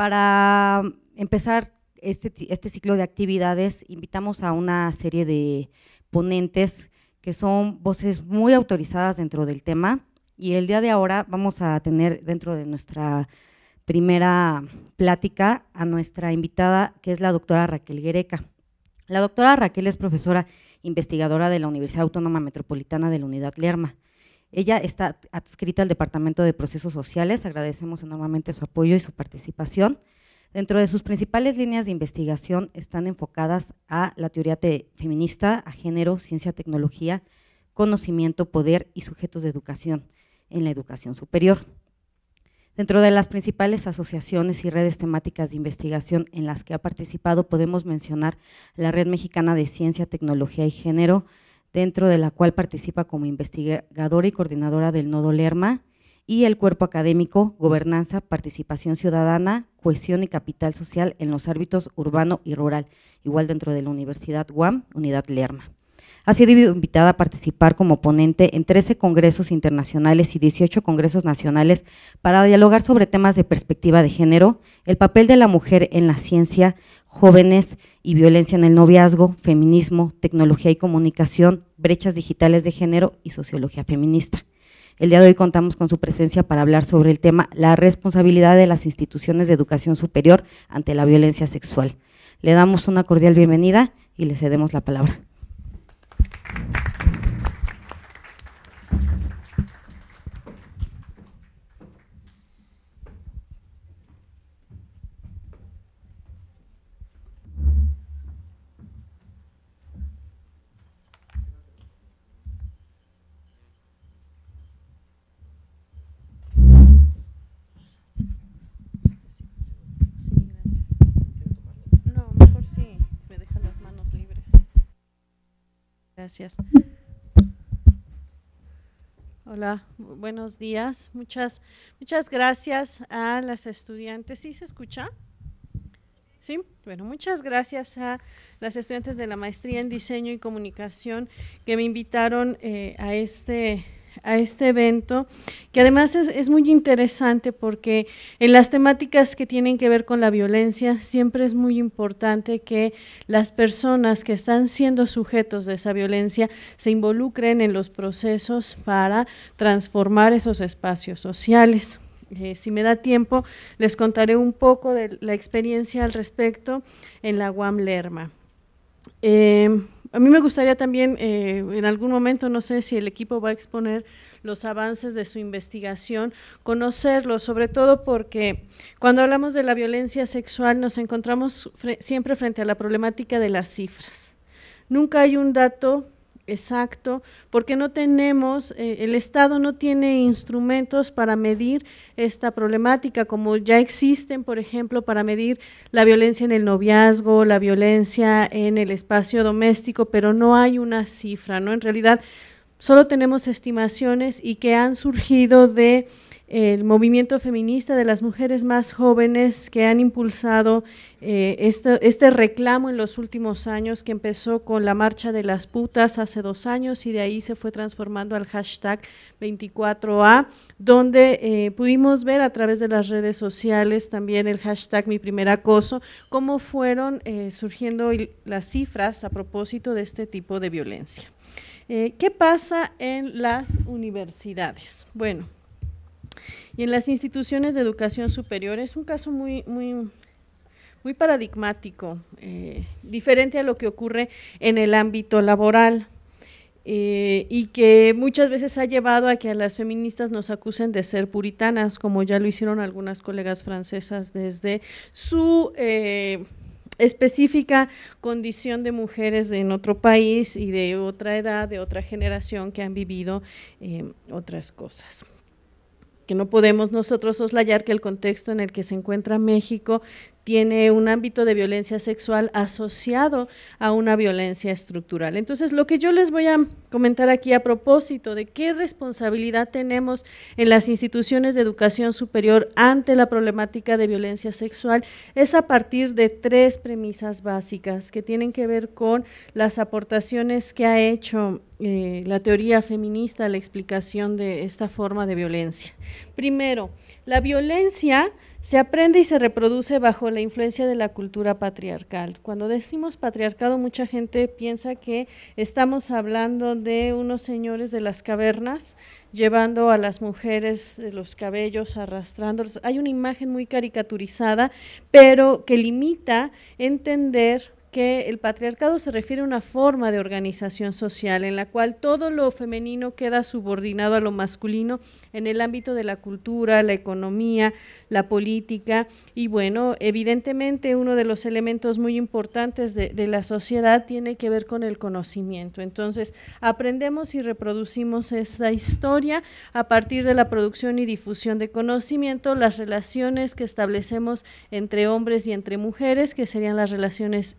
Para empezar este, este ciclo de actividades, invitamos a una serie de ponentes que son voces muy autorizadas dentro del tema y el día de ahora vamos a tener dentro de nuestra primera plática a nuestra invitada, que es la doctora Raquel Guereca. La doctora Raquel es profesora investigadora de la Universidad Autónoma Metropolitana de la Unidad Lerma. Ella está adscrita al Departamento de Procesos Sociales, agradecemos enormemente su apoyo y su participación. Dentro de sus principales líneas de investigación están enfocadas a la teoría feminista, a género, ciencia, tecnología, conocimiento, poder y sujetos de educación en la educación superior. Dentro de las principales asociaciones y redes temáticas de investigación en las que ha participado podemos mencionar la Red Mexicana de Ciencia, Tecnología y Género, dentro de la cual participa como investigadora y coordinadora del nodo Lerma y el cuerpo académico Gobernanza, Participación Ciudadana, Cohesión y Capital Social en los árbitros urbano y rural, igual dentro de la Universidad UAM, Unidad Lerma. Ha sido invitada a participar como ponente en 13 congresos internacionales y 18 congresos nacionales para dialogar sobre temas de perspectiva de género, el papel de la mujer en la ciencia, jóvenes y violencia en el noviazgo, feminismo, tecnología y comunicación, brechas digitales de género y sociología feminista. El día de hoy contamos con su presencia para hablar sobre el tema la responsabilidad de las instituciones de educación superior ante la violencia sexual. Le damos una cordial bienvenida y le cedemos la palabra. Hola, buenos días. Muchas, muchas gracias a las estudiantes. ¿Sí se escucha? Sí, bueno, muchas gracias a las estudiantes de la maestría en diseño y comunicación que me invitaron eh, a este a este evento, que además es, muy interesante porque en las temáticas que tienen que ver con la violencia, siempre es muy importante que las personas que están siendo sujetos de esa violencia se involucren en los procesos para transformar esos espacios sociales. Eh, si me da tiempo, les contaré un poco de la experiencia al respecto en la UAM Lerma. Eh, a mí me gustaría también, eh, en algún momento, no sé si el equipo va a exponer los avances de su investigación, conocerlo, sobre todo porque cuando hablamos de la violencia sexual nos encontramos siempre frente a la problemática de las cifras. Nunca hay un dato Exacto, porque no tenemos, eh, el Estado no tiene instrumentos para medir esta problemática, como ya existen, por ejemplo, para medir la violencia en el noviazgo, la violencia en el espacio doméstico, pero no hay una cifra, ¿no? En realidad, solo tenemos estimaciones y que han surgido de el movimiento feminista de las mujeres más jóvenes que han impulsado eh, este, este, reclamo en los últimos años que empezó con la marcha de las putas hace dos años y de ahí se fue transformando al hashtag 24A, donde eh, pudimos ver a través de las redes sociales también el hashtag mi primer acoso, cómo fueron eh, surgiendo las cifras a propósito de este tipo de violencia. ¿Qué pasa en las universidades? Bueno, y en las instituciones de educación superior es un caso muy, paradigmático, eh, diferente a lo que ocurre en el ámbito laboral. Eh, y que muchas veces ha llevado a que a las feministas nos acusen de ser puritanas, como ya lo hicieron algunas colegas francesas desde su eh, específica condición de mujeres en otro país y de otra edad, de otra generación que han vivido otras cosas que no podemos nosotros oslayar que el contexto en el que se encuentra México tiene un ámbito de violencia sexual asociado a una violencia estructural. Entonces, lo que yo les voy a comentar aquí a propósito de qué responsabilidad tenemos en las instituciones de educación superior ante la problemática de violencia sexual es a partir de tres premisas básicas que tienen que ver con las aportaciones que ha hecho eh, la teoría feminista a la explicación de esta forma de violencia. Primero, la violencia se aprende y se reproduce bajo la influencia de la cultura patriarcal. Cuando decimos patriarcado, mucha gente piensa que estamos hablando de unos señores de las cavernas llevando a las mujeres de los cabellos, arrastrándolos. Hay una imagen muy caricaturizada, pero que limita entender que el patriarcado se refiere a una forma de organización social en la cual todo lo femenino queda subordinado a lo masculino en el ámbito de la cultura, la economía, la política y bueno, evidentemente uno de los elementos muy importantes de, la sociedad tiene que ver con el conocimiento. Entonces, aprendemos y reproducimos esta historia a partir de la producción y difusión de conocimiento, las relaciones que establecemos entre hombres y entre mujeres, que serían las relaciones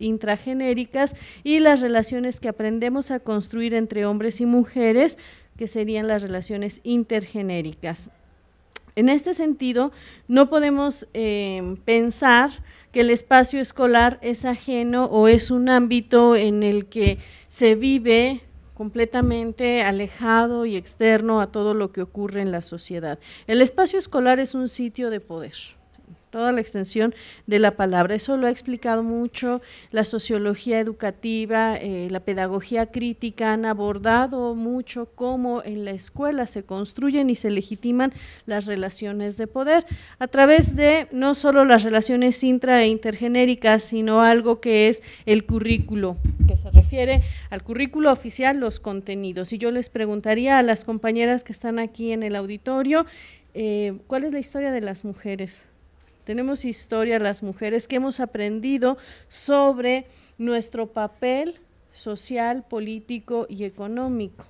y las relaciones que aprendemos a construir entre hombres y mujeres, que serían las relaciones intergenéricas. En este sentido, no podemos em, pensar que el espacio escolar es ajeno o es un ámbito en el que se vive completamente alejado y externo a todo lo que ocurre en la sociedad. El espacio escolar es un sitio de poder toda la extensión de la palabra. Eso lo ha explicado mucho la sociología educativa, eh, la pedagogía crítica, han abordado mucho cómo en la escuela se construyen y se legitiman las relaciones de poder a través de no solo las relaciones intra e intergenéricas, sino algo que es el currículo, que se refiere al currículo oficial, los contenidos. Y yo les preguntaría a las compañeras que están aquí en el auditorio, eh, ¿cuál es la historia de las mujeres? tenemos historia las mujeres que hemos aprendido sobre nuestro papel social, político y económico.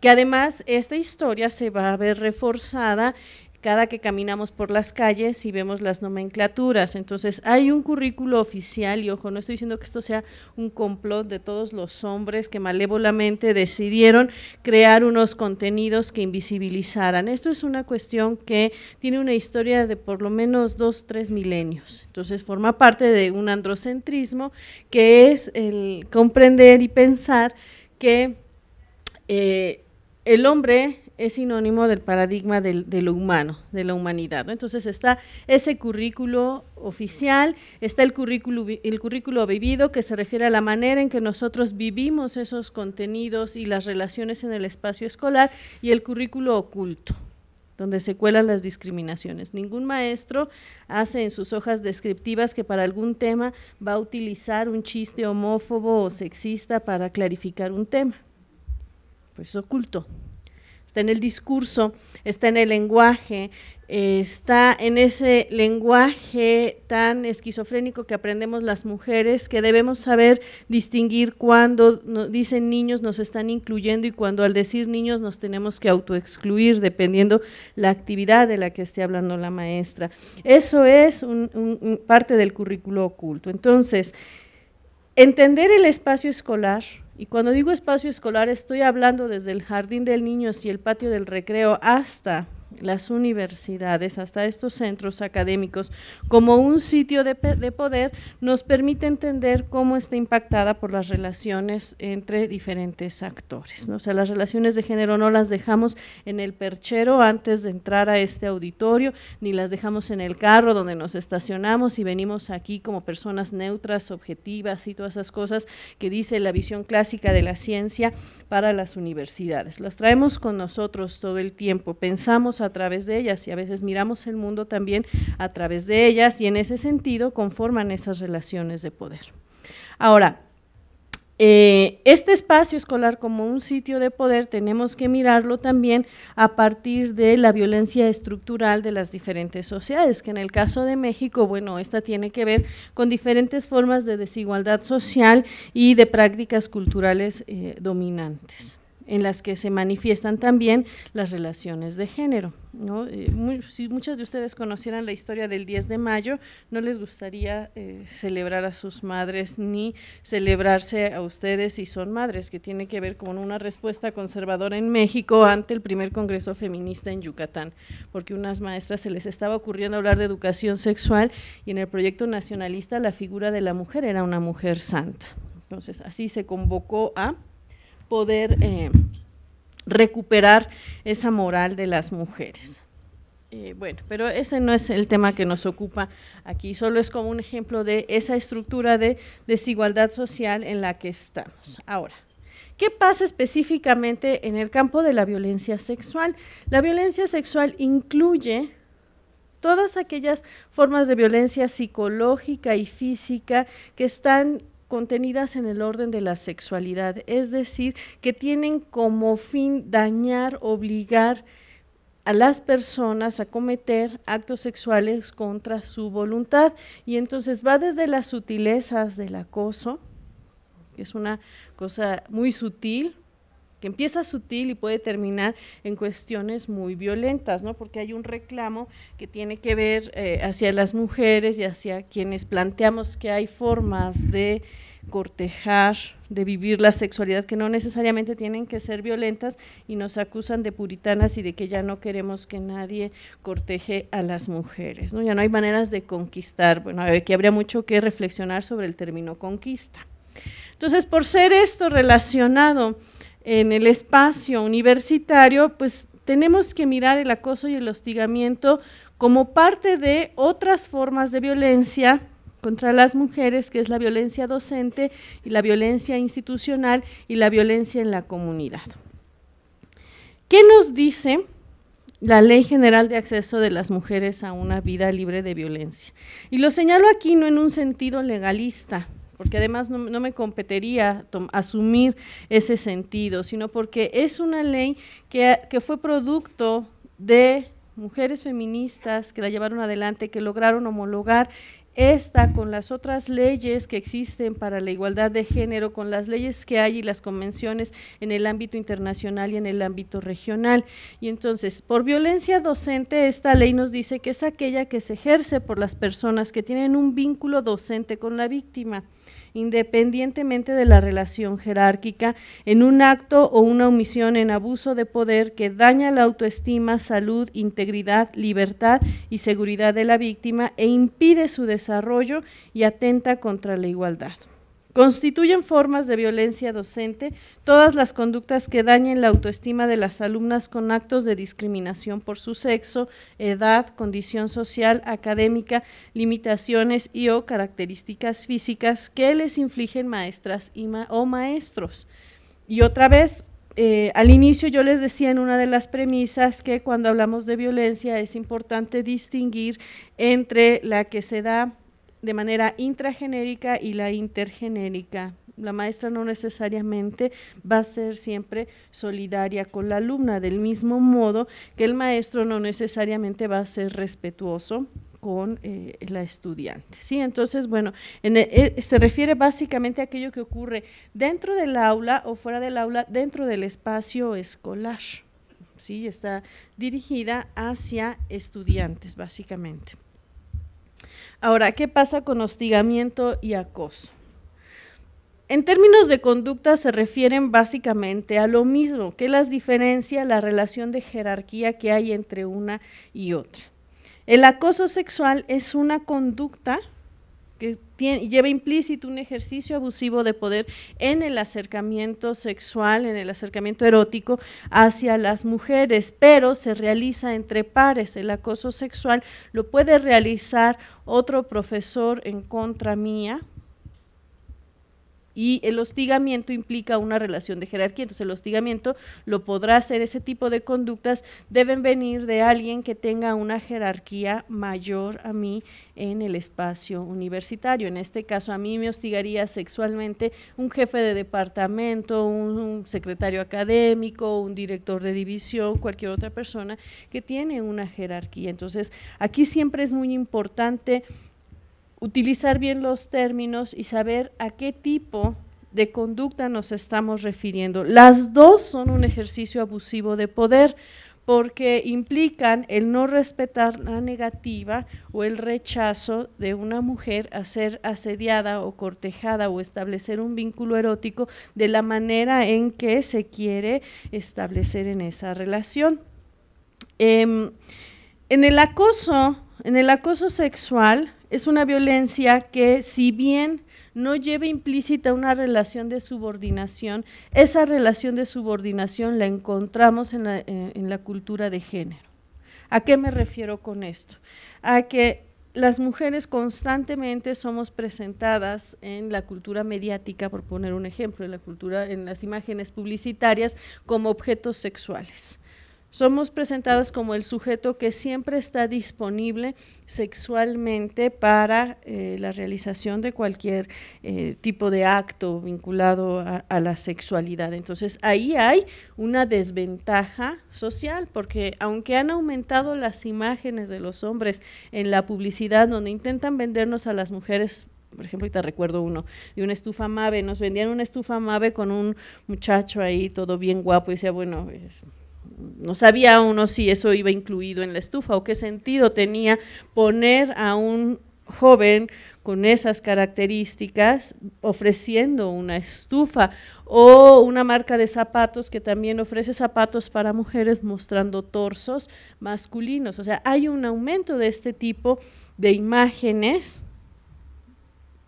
Que además esta historia se va a ver reforzada cada que caminamos por las calles y vemos las nomenclaturas. Entonces, hay un currículo oficial y ojo, no estoy diciendo que esto sea un complot de todos los hombres que malévolamente decidieron crear unos contenidos que invisibilizaran. Esto es una cuestión que tiene una historia de por lo menos dos, tres milenios. Entonces, forma parte de un androcentrismo que es el comprender y pensar que eh, el hombre es sinónimo del paradigma de lo humano, de la humanidad. Entonces está ese currículo oficial, está el currículo, el currículo vivido que se refiere a la manera en que nosotros vivimos esos contenidos y las relaciones en el espacio escolar y el currículo oculto donde se cuelan las discriminaciones. Ningún maestro hace en sus hojas descriptivas que para algún tema va a utilizar un chiste homófobo o sexista para clarificar un tema. Pues oculto, está en el discurso, está en el lenguaje, está en ese lenguaje tan esquizofrénico que aprendemos las mujeres, que debemos saber distinguir cuando dicen niños nos están incluyendo y cuando al decir niños nos tenemos que autoexcluir, dependiendo la actividad de la que esté hablando la maestra. Eso es un parte del currículo oculto. Entonces, entender el espacio escolar y cuando digo espacio escolar, estoy hablando desde el jardín del niño y el patio del recreo hasta las universidades hasta estos centros académicos como un sitio de, poder nos permite entender cómo está impactada por las relaciones entre diferentes actores. O sea, las relaciones de género no las dejamos en el perchero antes de entrar a este auditorio, ni las dejamos en el carro donde nos estacionamos y venimos aquí como personas neutras, objetivas y todas esas cosas que dice la visión clásica de la ciencia para las universidades. Las traemos con nosotros todo el tiempo, pensamos a a través de ellas y a veces miramos el mundo también a través de ellas y en ese sentido conforman esas relaciones de poder. Ahora, eh, este espacio escolar como un sitio de poder tenemos que mirarlo también a partir de la violencia estructural de las diferentes sociedades, que en el caso de México, bueno, esta tiene que ver con diferentes formas de desigualdad social y de prácticas culturales eh, dominantes en las que se manifiestan también las relaciones de género. Eh, si muchas de ustedes conocieran la historia del 10 de mayo, no les gustaría eh, celebrar a sus madres ni celebrarse a ustedes si son madres, que tiene que ver con una respuesta conservadora en México ante el primer Congreso Feminista en Yucatán, porque unas maestras se les estaba ocurriendo hablar de educación sexual y en el proyecto nacionalista la figura de la mujer era una mujer santa. Entonces, así se convocó a poder eh, recuperar esa moral de las mujeres. Eh, bueno, pero ese no es el tema que nos ocupa aquí, solo es como un ejemplo de esa estructura de desigualdad social en la que estamos. Ahora, ¿Qué pasa específicamente en el campo de la violencia sexual? La violencia sexual incluye todas aquellas formas de violencia psicológica y física que están contenidas en el orden de la sexualidad, es decir, que tienen como fin dañar, obligar a las personas a cometer actos sexuales contra su voluntad. Y entonces va desde las sutilezas del acoso, que es una cosa muy sutil, que empieza sutil y puede terminar en cuestiones muy violentas, ¿no? Porque hay un reclamo que tiene que ver eh, hacia las mujeres y hacia quienes planteamos que hay formas de cortejar, de vivir la sexualidad que no necesariamente tienen que ser violentas y nos acusan de puritanas y de que ya no queremos que nadie corteje a las mujeres, ¿no? Ya no hay maneras de conquistar. Bueno, aquí habría mucho que reflexionar sobre el término conquista. Entonces, por ser esto relacionado en el espacio universitario, pues tenemos que mirar el acoso y el hostigamiento como parte de otras formas de violencia contra las mujeres, que es la violencia docente y la violencia institucional y la violencia en la comunidad. ¿Qué nos dice la Ley General de Acceso de las Mujeres a una vida libre de violencia? Y lo señalo aquí no en un sentido legalista, porque además no, me competería asumir ese sentido, sino porque es una ley que, que fue producto de mujeres feministas que la llevaron adelante, que lograron homologar esta con las otras leyes que existen para la igualdad de género, con las leyes que hay y las convenciones en el ámbito internacional y en el ámbito regional. Y entonces, por violencia docente, esta ley nos dice que es aquella que se ejerce por las personas que tienen un vínculo docente con la víctima independientemente de la relación jerárquica, en un acto o una omisión en abuso de poder que daña la autoestima, salud, integridad, libertad y seguridad de la víctima e impide su desarrollo y atenta contra la igualdad. Constituyen formas de violencia docente todas las conductas que dañen la autoestima de las alumnas con actos de discriminación por su sexo, edad, condición social, académica, limitaciones y o características físicas que les infligen maestras o maestros. Y otra vez, eh, al inicio yo les decía en una de las premisas que cuando hablamos de violencia es importante distinguir entre la que se da de manera intragenérica y la intergenérica. La maestra no necesariamente va a ser siempre solidaria con la alumna, del mismo modo que el maestro no necesariamente va a ser respetuoso con eh, la estudiante. ¿sí? Entonces, bueno, e, e, se refiere básicamente a aquello que ocurre dentro del aula o fuera del aula, dentro del espacio escolar. ¿sí? Está dirigida hacia estudiantes, básicamente. Ahora, ¿qué pasa con hostigamiento y acoso? En términos de conducta se refieren básicamente a lo mismo, que las diferencia la relación de jerarquía que hay entre una y otra. El acoso sexual es una conducta que lleva implícito un ejercicio abusivo de poder en el acercamiento sexual, en el acercamiento erótico hacia las mujeres, pero se realiza entre pares. El acoso sexual lo puede realizar otro profesor en contra mía, y el hostigamiento implica una relación de jerarquía. Entonces el hostigamiento lo podrá hacer, ese tipo de conductas deben venir de alguien que tenga una jerarquía mayor a mí en el espacio universitario. En este caso a mí me hostigaría sexualmente un jefe de departamento, un, un secretario académico, un director de división, cualquier otra persona que tiene una jerarquía. Entonces aquí siempre es muy importante utilizar bien los términos y saber a qué tipo de conducta nos estamos refiriendo. Las dos son un ejercicio abusivo de poder porque implican el no respetar la negativa o el rechazo de una mujer a ser asediada o cortejada o establecer un vínculo erótico de la manera en que se quiere establecer en esa relación. Em, en el acoso, en el acoso sexual, es una violencia que si bien no lleva implícita una relación de subordinación, esa relación de subordinación la encontramos eh, en la, cultura de género. ¿A qué me refiero con esto? A que las mujeres constantemente somos presentadas en la cultura mediática, por poner un ejemplo, en la cultura, en las imágenes publicitarias, como objetos sexuales. Somos presentadas como el sujeto que siempre está disponible sexualmente para eh, la realización de cualquier eh, tipo de acto vinculado a, la sexualidad. Entonces ahí hay una desventaja social, porque aunque han aumentado las imágenes de los hombres en la publicidad donde intentan vendernos a las mujeres por ejemplo, te recuerdo uno, de una estufa Mave, nos vendían una estufa Mave con un muchacho ahí todo bien guapo y decía, bueno, es, no sabía uno si eso iba incluido en la estufa o qué sentido tenía poner a un joven con esas características ofreciendo una estufa o una marca de zapatos que también ofrece zapatos para mujeres mostrando torsos masculinos. O sea, hay un aumento de este tipo de imágenes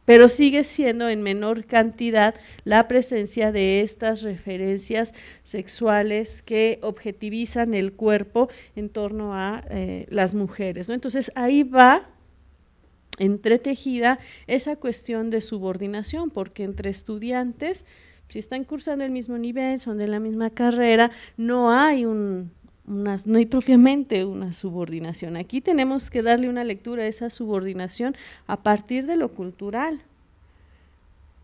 pero sigue siendo en menor cantidad la presencia de estas referencias sexuales que objetivizan el cuerpo en torno a eh, las mujeres. ¿no? Entonces ahí va entretejida esa cuestión de subordinación, porque entre estudiantes, si están cursando el mismo nivel, son de la misma carrera, no hay un no hay propiamente una subordinación. Aquí tenemos que darle una lectura a esa subordinación a partir de lo cultural.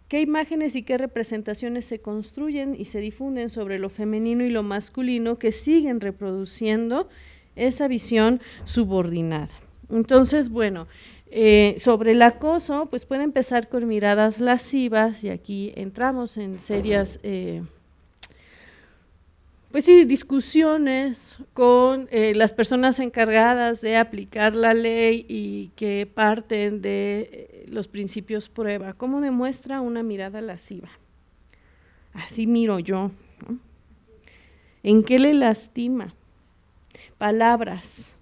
¿Qué imágenes y qué representaciones se construyen y se difunden sobre lo femenino y lo masculino que siguen reproduciendo esa visión subordinada? Entonces, bueno, eh, sobre el acoso, pues puede empezar con miradas lascivas y aquí entramos en serias... Eh, pues sí, discusiones con eh, las personas encargadas de aplicar la ley y que parten de eh, los principios prueba. ¿Cómo demuestra una mirada lasciva? Así miro yo. ¿En qué le lastima? Palabras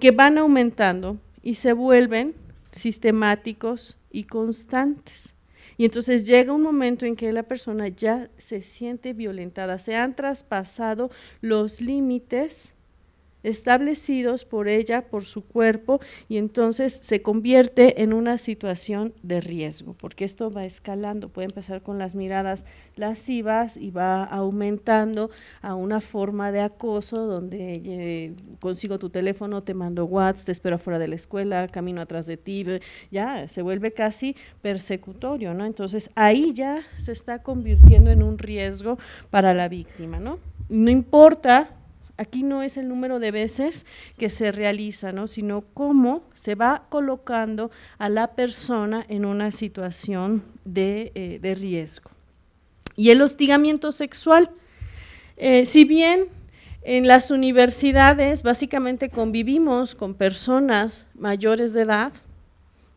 que van aumentando y se vuelven sistemáticos y constantes. Y entonces llega un momento en que la persona ya se siente violentada, se han traspasado los límites establecidos por ella, por su cuerpo, y entonces se convierte en una situación de riesgo, porque esto va escalando, puede empezar con las miradas lascivas y va aumentando a una forma de acoso donde eh, consigo tu teléfono, te mando WhatsApp, te espero afuera de la escuela, camino atrás de ti, ya se vuelve casi persecutorio, ¿no? Entonces ahí ya se está convirtiendo en un riesgo para la víctima, ¿no? No importa Aquí no es el número de veces que se realiza, ¿no? sino cómo se va colocando a la persona en una situación de, eh, riesgo. Y el hostigamiento sexual, eh, si bien en las universidades básicamente convivimos con personas mayores de edad,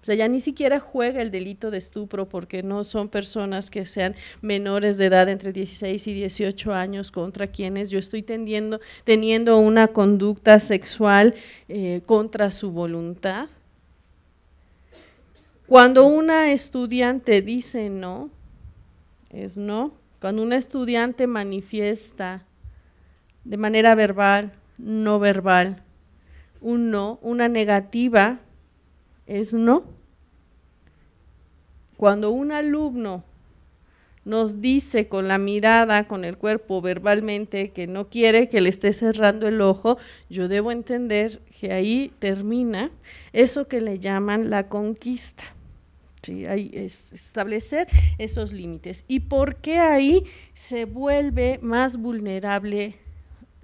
o sea, ya ni siquiera juega el delito de estupro porque no son personas que sean menores de edad entre 16 y 18 años contra quienes yo estoy teniendo una conducta sexual eh, contra su voluntad. Cuando una estudiante dice no, es no. Cuando una estudiante manifiesta de manera verbal, no verbal, un no, una negativa es no. Cuando un alumno nos dice con la mirada, con el cuerpo, verbalmente, que no quiere que le esté cerrando el ojo, yo debo entender que ahí termina eso que le llaman la conquista. ahí es establecer esos límites. ¿Y por qué ahí se vuelve más vulnerable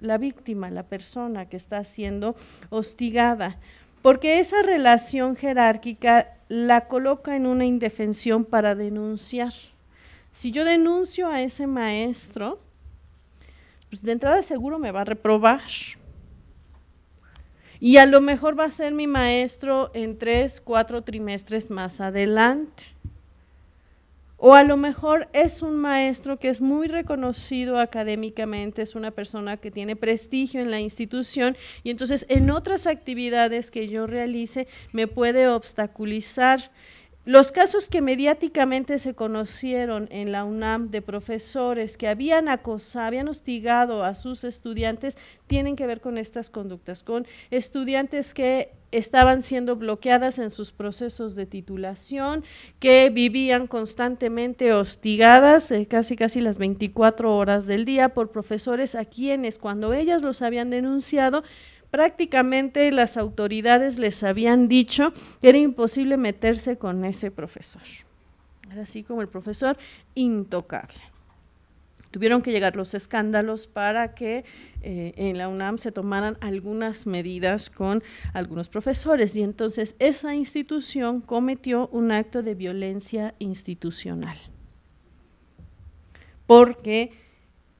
la víctima, la persona que está siendo hostigada? porque esa relación jerárquica la coloca en una indefensión para denunciar. Si yo denuncio a ese maestro, pues de entrada seguro me va a reprobar. Y a lo mejor va a ser mi maestro en tres, cuatro trimestres más adelante. O a lo mejor es un maestro que es muy reconocido académicamente, es una persona que tiene prestigio en la institución y entonces en otras actividades que yo realice me puede obstaculizar. Los casos que mediáticamente se conocieron en la UNAM de profesores que habían acosado, habían hostigado a sus estudiantes, tienen que ver con estas conductas, con estudiantes que estaban siendo bloqueadas en sus procesos de titulación, que vivían constantemente hostigadas eh, casi casi las 24 horas del día por profesores a quienes cuando ellas los habían denunciado prácticamente las autoridades les habían dicho que era imposible meterse con ese profesor. Era así como el profesor intocable. Tuvieron que llegar los escándalos para que eh, en la UNAM se tomaran algunas medidas con algunos profesores y entonces esa institución cometió un acto de violencia institucional. Porque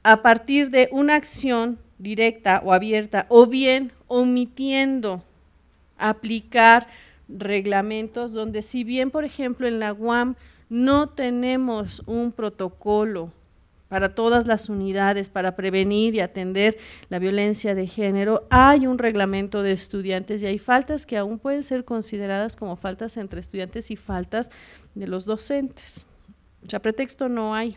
a partir de una acción directa o abierta, o bien omitiendo aplicar reglamentos donde si bien, por ejemplo, en la UAM no tenemos un protocolo para todas las unidades para prevenir y atender la violencia de género, hay un reglamento de estudiantes y hay faltas que aún pueden ser consideradas como faltas entre estudiantes y faltas de los docentes. O sea, pretexto no hay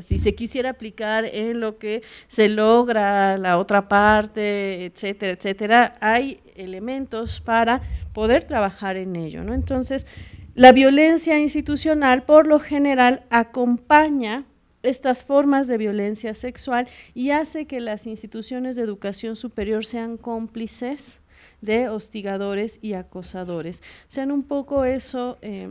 si se quisiera aplicar en lo que se logra la otra parte, etcétera, etcétera, hay elementos para poder trabajar en ello, Entonces, la violencia institucional por lo general acompaña estas formas de violencia sexual y hace que las instituciones de educación superior sean cómplices de hostigadores y acosadores. Sean un poco eso, eh,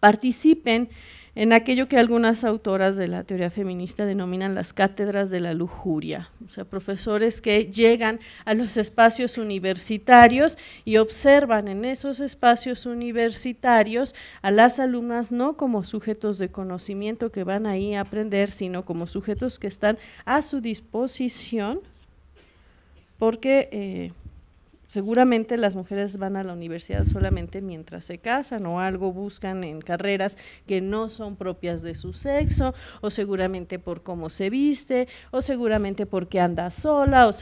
participen en aquello que algunas autoras de la teoría feminista denominan las cátedras de la lujuria, o sea, profesores que llegan a los espacios universitarios y observan en esos espacios universitarios a las alumnas no como sujetos de conocimiento que van ahí a aprender, sino como sujetos que están a su disposición porque eh, seguramente las mujeres van a la universidad solamente mientras se casan o algo buscan en carreras que no son propias de su sexo, o seguramente por cómo se viste, o seguramente porque anda sola, o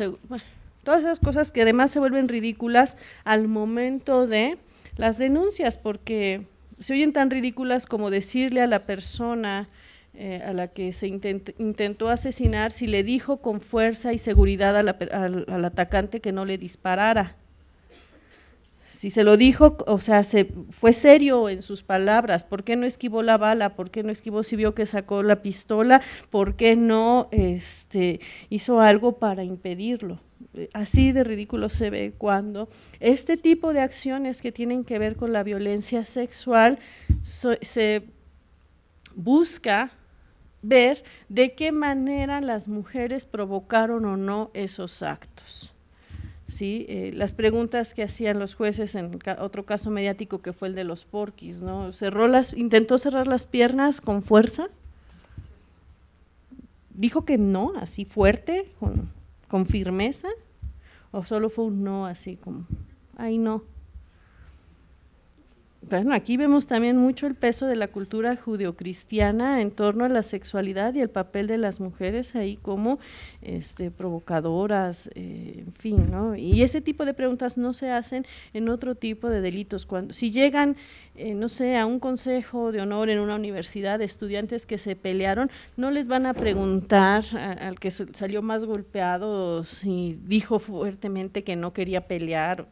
todas esas cosas que además se vuelven ridículas al momento de las denuncias, porque se oyen tan ridículas como decirle a la persona eh, a la que se intentó asesinar si le dijo con fuerza y seguridad al atacante que no le disparara. Si se lo dijo, o sea, se, fue serio en sus palabras, ¿por qué no esquivó la bala? ¿Por qué no esquivó si vio que sacó la pistola? ¿Por qué no este, hizo algo para impedirlo? Eh, así de ridículo se ve cuando este tipo de acciones que tienen que ver con la violencia sexual se busca ver de qué manera las mujeres provocaron o no esos actos. ¿sí? Eh, las preguntas que hacían los jueces en otro caso mediático que fue el de los porquis, ¿no? Cerró las, intentó cerrar las piernas con fuerza, dijo que no, así fuerte, con, firmeza, o solo fue un no así como, ay no. Bueno, aquí vemos también mucho el peso de la cultura judeocristiana en torno a la sexualidad y el papel de las mujeres ahí como este, provocadoras, eh, en fin, ¿no? Y ese tipo de preguntas no se hacen en otro tipo de delitos. Cuando, si llegan, eh, no sé, a un consejo de honor en una universidad, estudiantes que se pelearon, no les van a preguntar al que salió más golpeado si dijo fuertemente que no quería pelear.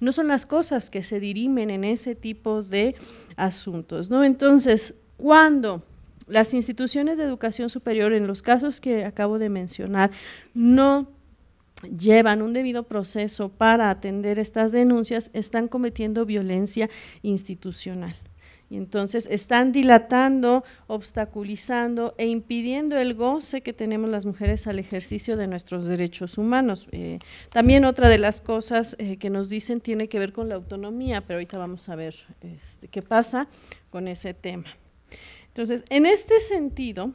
No son las cosas que se dirimen en ese tipo de asuntos. ¿no? Entonces, cuando las instituciones de educación superior, en los casos que acabo de mencionar, no llevan un debido proceso para atender estas denuncias, están cometiendo violencia institucional. Y entonces están dilatando, obstaculizando e impidiendo el goce que tenemos las mujeres al ejercicio de nuestros derechos humanos. Eh, también otra de las cosas eh, que nos dicen tiene que ver con la autonomía, pero ahorita vamos a ver este, qué pasa con ese tema. Entonces, en este sentido,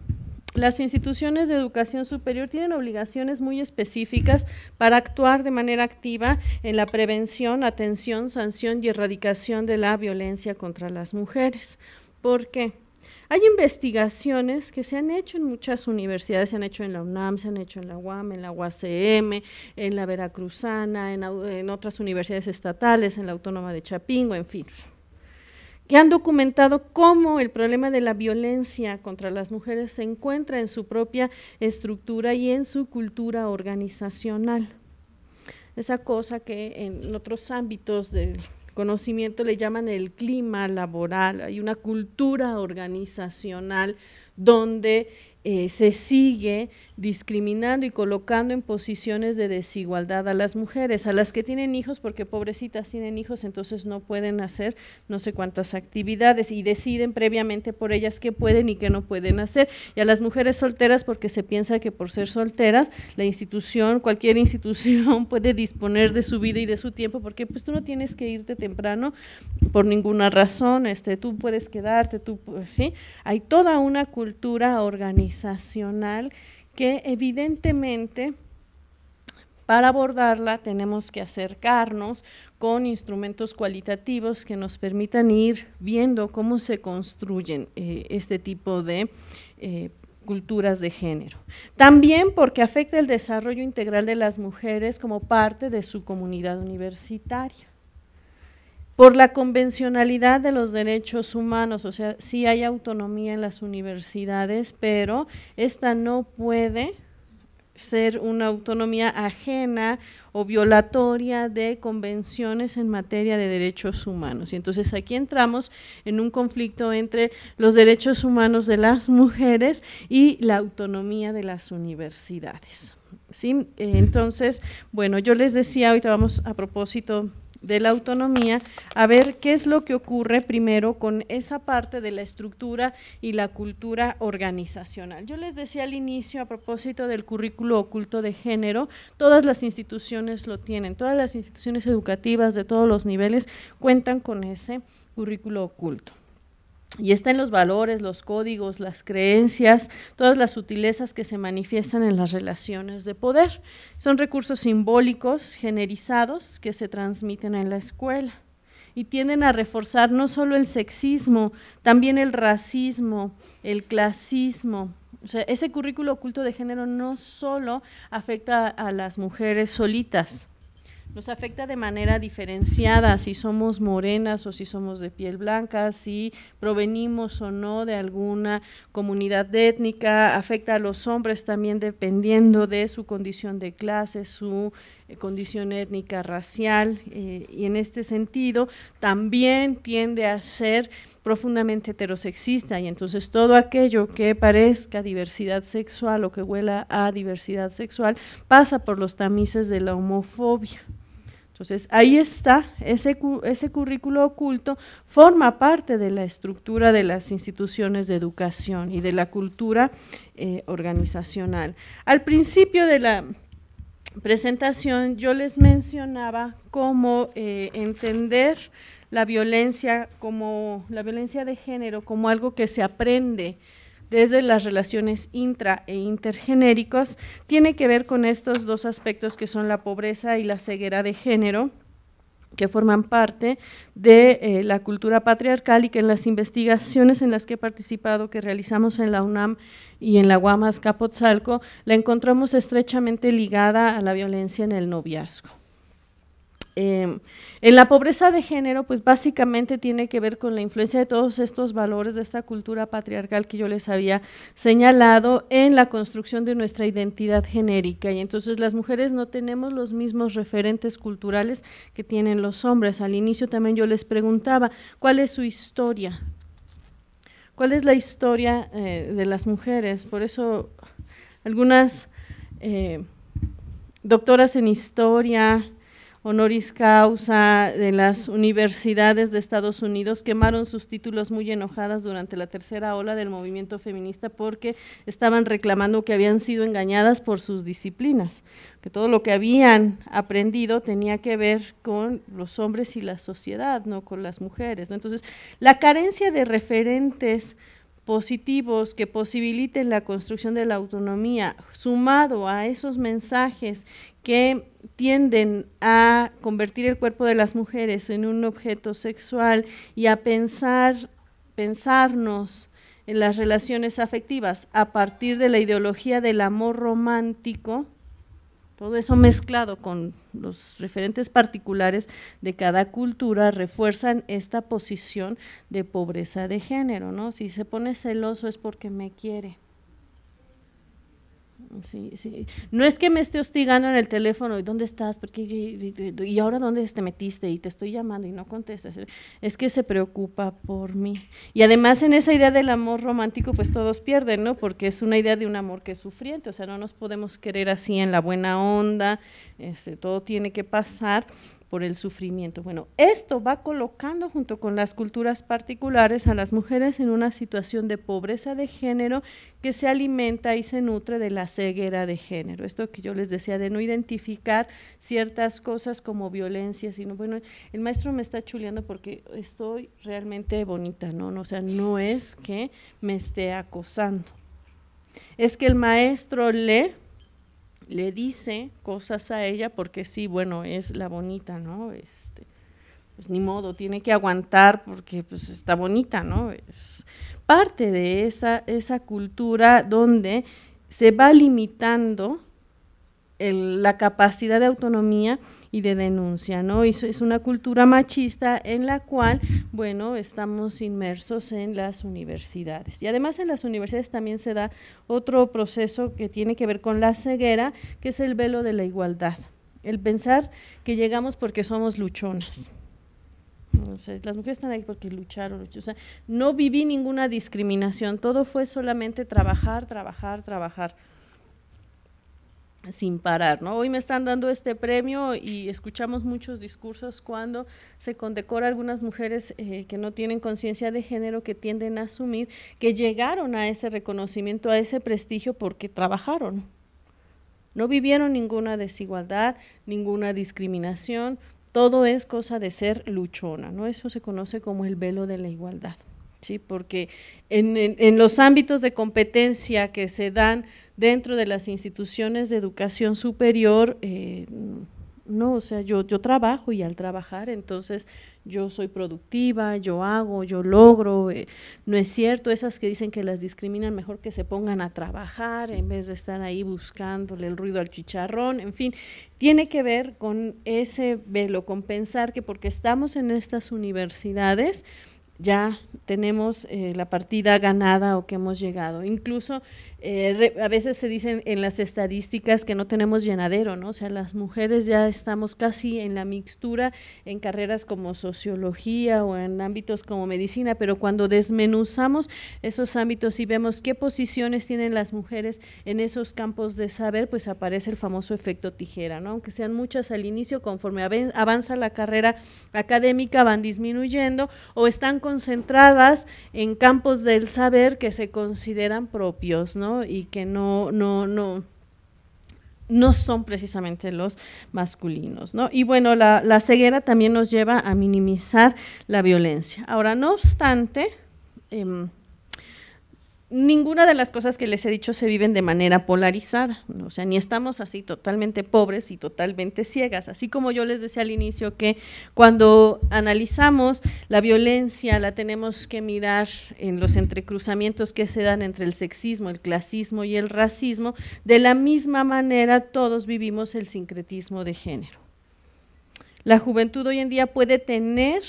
las instituciones de educación superior tienen obligaciones muy específicas para actuar de manera activa en la prevención, atención, sanción y erradicación de la violencia contra las mujeres. ¿Por qué? Hay investigaciones que se han hecho en muchas universidades, se han hecho en la UNAM, se han hecho en la UAM, en la UACM, en la Veracruzana, en, otras universidades estatales, en la Autónoma de Chapingo, en fin que han documentado cómo el problema de la violencia contra las mujeres se encuentra en su propia estructura y en su cultura organizacional. Esa cosa que en otros ámbitos del conocimiento le llaman el clima laboral, hay una cultura organizacional donde eh, se sigue discriminando y colocando en posiciones de desigualdad a las mujeres, a las que tienen hijos, porque pobrecitas tienen hijos, entonces no pueden hacer no sé cuántas actividades y deciden previamente por ellas qué pueden y qué no pueden hacer. Y a las mujeres solteras, porque se piensa que por ser solteras, la institución, cualquier institución puede disponer de su vida y de su tiempo, porque pues tú no tienes que irte temprano por ninguna razón, este, tú puedes quedarte, tú, pues, ¿sí? Hay toda una cultura organizacional que evidentemente para abordarla tenemos que acercarnos con instrumentos cualitativos que nos permitan ir viendo cómo se construyen eh, este tipo de eh, culturas de género. También porque afecta el desarrollo integral de las mujeres como parte de su comunidad universitaria por la convencionalidad de los derechos humanos, o sea, sí hay autonomía en las universidades, pero esta no puede ser una autonomía ajena o violatoria de convenciones en materia de derechos humanos. Y entonces aquí entramos en un conflicto entre los derechos humanos de las mujeres y la autonomía de las universidades. ¿Sí? Entonces, bueno, yo les decía, ahorita vamos a propósito de la autonomía, a ver qué es lo que ocurre primero con esa parte de la estructura y la cultura organizacional. Yo les decía al inicio a propósito del currículo oculto de género, todas las instituciones lo tienen, todas las instituciones educativas de todos los niveles cuentan con ese currículo oculto. Y está en los valores, los códigos, las creencias, todas las sutilezas que se manifiestan en las relaciones de poder. Son recursos simbólicos, generizados, que se transmiten en la escuela. Y tienden a reforzar no solo el sexismo, también el racismo, el clasismo. ese currículo oculto de género no solo afecta a las mujeres solitas, nos afecta de manera diferenciada si somos morenas o si somos de piel blanca, si provenimos o no de alguna comunidad étnica, afecta a los hombres también dependiendo de su condición de clase, su eh, condición étnica, racial, eh, y en este sentido también tiende a ser profundamente heterosexista y entonces todo aquello que parezca diversidad sexual o que huela a diversidad sexual pasa por los tamices de la homofobia. Entonces, ahí está, ese, currículo oculto forma parte de la estructura de las instituciones de educación y de la cultura eh, organizacional. Al principio de la presentación yo les mencionaba cómo eh, entender la violencia como la violencia de género como algo que se aprende desde las relaciones intra e intergenéricos, tiene que ver con estos dos aspectos que son la pobreza y la ceguera de género que forman parte de eh, la cultura patriarcal y que en las investigaciones en las que he participado, que realizamos en la UNAM y en la UAMAS Capotzalco, la encontramos estrechamente ligada a la violencia en el noviazgo. Em, en la pobreza de género, pues básicamente tiene que ver con la influencia de todos estos valores de esta cultura patriarcal que yo les había señalado en la construcción de nuestra identidad genérica. Y entonces las mujeres no tenemos los mismos referentes culturales que tienen los hombres. Al inicio también yo les preguntaba, ¿cuál es su historia? ¿Cuál es la historia eh, de las mujeres? Por eso algunas eh, doctoras en historia, honoris causa de las universidades de Estados Unidos quemaron sus títulos muy enojadas durante la tercera ola del movimiento feminista porque estaban reclamando que habían sido engañadas por sus disciplinas, que todo lo que habían aprendido tenía que ver con los hombres y la sociedad, no con las mujeres. Entonces, la carencia de referentes positivos que posibiliten la construcción de la autonomía, sumado a esos mensajes que tienden a convertir el cuerpo de las mujeres en un objeto sexual y a pensar, pensarnos en las relaciones afectivas a partir de la ideología del amor romántico, todo eso mezclado con los referentes particulares de cada cultura refuerzan esta posición de pobreza de género, ¿no? Si se pone celoso es porque me quiere. Sí, sí. No es que me esté hostigando en el teléfono, ¿y dónde estás? Porque ¿Y ahora dónde te metiste? Y te estoy llamando y no contestas. Es que se preocupa por mí. Y además en esa idea del amor romántico, pues todos pierden, ¿no? Porque es una idea de un amor que es sufriente, o sea, no nos podemos querer así en la buena onda, este, todo tiene que pasar por el sufrimiento. Bueno, esto va colocando junto con las culturas particulares a las mujeres en una situación de pobreza de género que se alimenta y se nutre de la ceguera de género. Esto que yo les decía de no identificar ciertas cosas como violencia, sino bueno, el maestro me está chuleando porque estoy realmente bonita, ¿no? O sea, no es que me esté acosando. Es que el maestro lee le dice cosas a ella porque sí, bueno, es la bonita, ¿no? Este, pues ni modo, tiene que aguantar porque pues está bonita, ¿no? Es parte de esa, esa cultura donde se va limitando la capacidad de autonomía y de denuncia, ¿no? es una cultura machista en la cual, bueno, estamos inmersos en las universidades. Y además en las universidades también se da otro proceso que tiene que ver con la ceguera, que es el velo de la igualdad. El pensar que llegamos porque somos luchonas. las mujeres están ahí porque lucharon, no viví ninguna discriminación, todo fue solamente trabajar, trabajar, trabajar sin parar, ¿no? Hoy me están dando este premio y escuchamos muchos discursos cuando se condecora algunas mujeres eh, que no tienen conciencia de género, que tienden a asumir que llegaron a ese reconocimiento, a ese prestigio porque trabajaron. No vivieron ninguna desigualdad, ninguna discriminación, todo es cosa de ser luchona, ¿no? Eso se conoce como el velo de la igualdad, ¿sí? Porque en los ámbitos de competencia que se dan dentro de las instituciones de educación superior, eh, no, o sea, yo, yo trabajo y al trabajar entonces yo soy productiva, yo hago, yo logro, eh, no es cierto, esas que dicen que las discriminan, mejor que se pongan a trabajar en vez de estar ahí buscándole el ruido al chicharrón, en fin, tiene que ver con ese velo, con pensar que porque estamos en estas universidades, ya tenemos eh, la partida ganada o que hemos llegado. Incluso eh, a veces se dicen en las estadísticas que no tenemos llenadero, ¿no? O sea, las mujeres ya estamos casi en la mixtura en carreras como sociología o en ámbitos como medicina, pero cuando desmenuzamos esos ámbitos y vemos qué posiciones tienen las mujeres en esos campos de saber, pues aparece el famoso efecto tijera, ¿no? Aunque sean muchas al inicio, conforme avanza la carrera académica van disminuyendo o están concentradas en campos del saber que se consideran propios, ¿no? Y que no, no, no, no son precisamente los masculinos, ¿no? Y bueno, la, ceguera también nos lleva a minimizar la violencia. Ahora, no obstante, em, ninguna de las cosas que les he dicho se viven de manera polarizada, o sea, ni estamos así totalmente pobres y totalmente ciegas, así como yo les decía al inicio que cuando analizamos la violencia la tenemos que mirar en los entrecruzamientos que se dan entre el sexismo, el clasismo y el racismo, de la misma manera todos vivimos el sincretismo de género. La juventud hoy en día puede tener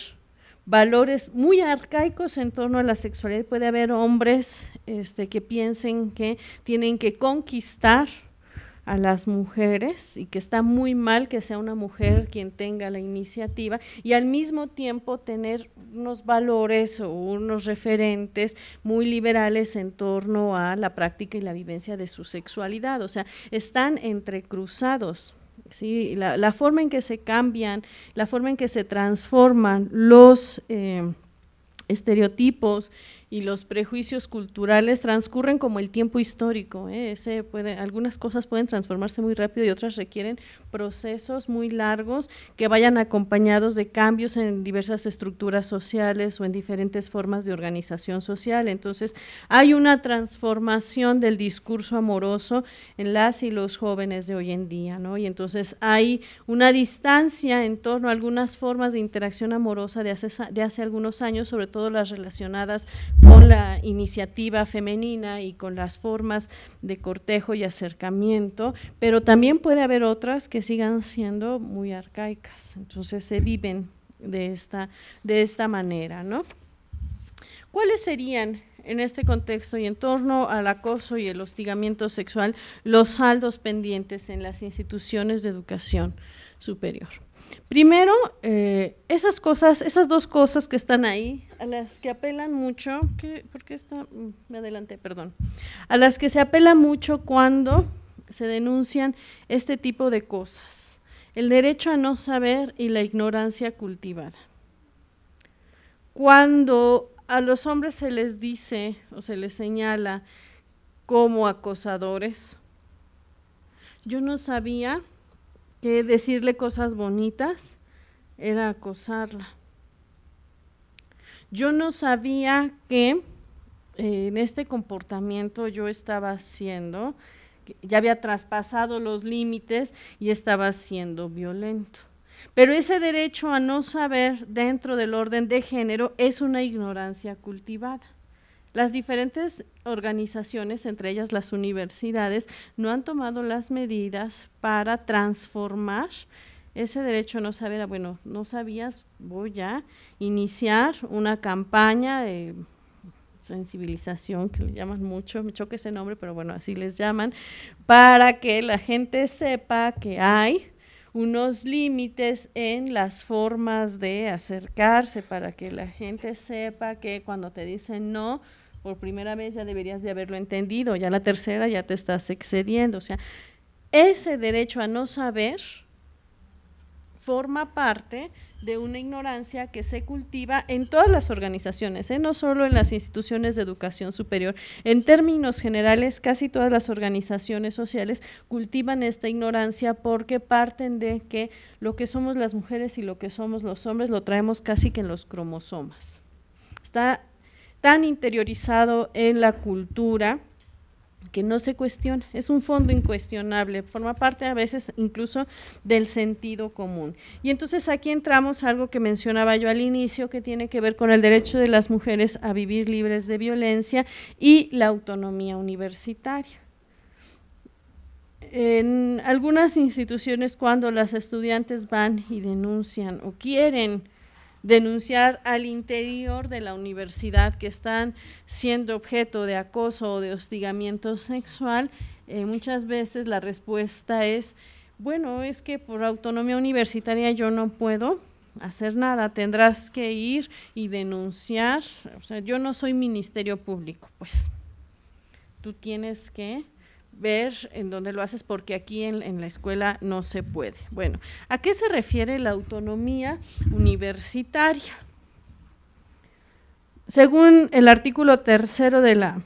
valores muy arcaicos en torno a la sexualidad. Puede haber hombres este, que piensen que tienen que conquistar a las mujeres y que está muy mal que sea una mujer quien tenga la iniciativa y al mismo tiempo tener unos valores o unos referentes muy liberales en torno a la práctica y la vivencia de su sexualidad. O sea, están entrecruzados. ¿sí? La, forma en que se cambian, la forma en que se transforman los eh, estereotipos y los prejuicios culturales transcurren como el tiempo histórico. ¿eh? Ese puede, algunas cosas pueden transformarse muy rápido y otras requieren procesos muy largos que vayan acompañados de cambios en diversas estructuras sociales o en diferentes formas de organización social. Entonces, hay una transformación del discurso amoroso en las y los jóvenes de hoy en día, ¿no? Y entonces hay una distancia en torno a algunas formas de interacción amorosa de hace, de hace algunos años, sobre todo las relacionadas con la iniciativa femenina y con las formas de cortejo y acercamiento, pero también puede haber otras que sigan siendo muy arcaicas, entonces se viven de esta, de esta manera, ¿no? ¿Cuáles serían en este contexto y en torno al acoso y el hostigamiento sexual los saldos pendientes en las instituciones de educación superior? Primero, eh, esas cosas, esas dos cosas que están ahí, a las que apelan mucho, ¿por qué está? Mm, me adelanté, perdón. A las que se apela mucho cuando se denuncian este tipo de cosas. El derecho a no saber y la ignorancia cultivada. Cuando a los hombres se les dice o se les señala como acosadores, yo no sabía que decirle cosas bonitas era acosarla. Yo no sabía que eh, en este comportamiento yo estaba haciendo, ya había traspasado los límites y estaba siendo violento. Pero ese derecho a no saber dentro del orden de género es una ignorancia cultivada. Las diferentes organizaciones, entre ellas las universidades, no han tomado las medidas para transformar ese derecho a no saber, bueno, no sabías, voy a iniciar una campaña de sensibilización, que le llaman mucho, me choque ese nombre, pero bueno, así les llaman, para que la gente sepa que hay unos límites en las formas de acercarse, para que la gente sepa que cuando te dicen no, por primera vez ya deberías de haberlo entendido, ya la tercera ya te estás excediendo. O sea, ese derecho a no saber forma parte de una ignorancia que se cultiva en todas las organizaciones, ¿eh? no solo en las instituciones de educación superior. En términos generales, casi todas las organizaciones sociales cultivan esta ignorancia porque parten de que lo que somos las mujeres y lo que somos los hombres lo traemos casi que en los cromosomas. Está tan interiorizado en la cultura que no se cuestiona, es un fondo incuestionable, forma parte a veces incluso del sentido común. Y entonces aquí entramos a algo que mencionaba yo al inicio, que tiene que ver con el derecho de las mujeres a vivir libres de violencia y la autonomía universitaria. En algunas instituciones cuando las estudiantes van y denuncian o quieren denunciar al interior de la universidad que están siendo objeto de acoso o de hostigamiento sexual, eh, muchas veces la respuesta es, bueno, es que por autonomía universitaria yo no puedo hacer nada, tendrás que ir y denunciar, o sea, yo no soy ministerio público, pues tú tienes que ver en dónde lo haces porque aquí en, la escuela no se puede. Bueno, ¿a qué se refiere la autonomía universitaria? Según el artículo tercero de la,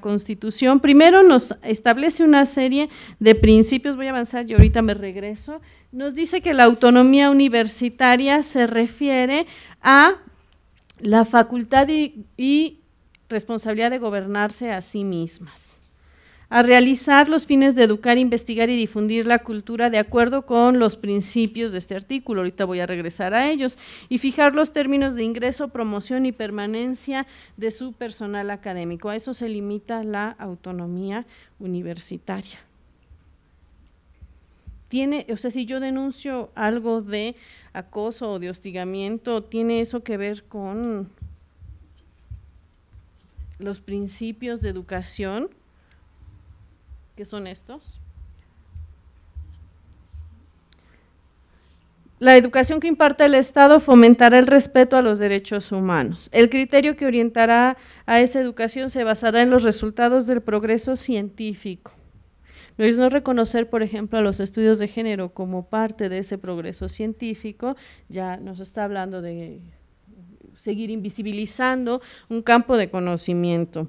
Constitución, primero nos establece una serie de principios, voy a avanzar y ahorita me regreso, nos dice que la autonomía universitaria se refiere a la facultad y responsabilidad de gobernarse a sí mismas a realizar los fines de educar, investigar y difundir la cultura de acuerdo con los principios de este artículo, ahorita voy a regresar a ellos, y fijar los términos de ingreso, promoción y permanencia de su personal académico. A eso se limita la autonomía universitaria. Tiene, o sea, si yo denuncio algo de acoso o de hostigamiento, ¿tiene eso que ver con los principios de educación? que son estos. La educación que imparte el Estado fomentará el respeto a los derechos humanos. El criterio que orientará a esa educación se basará en los resultados del progreso científico. No es no reconocer, por ejemplo, a los estudios de género como parte de ese progreso científico, ya nos está hablando de seguir invisibilizando un campo de conocimiento.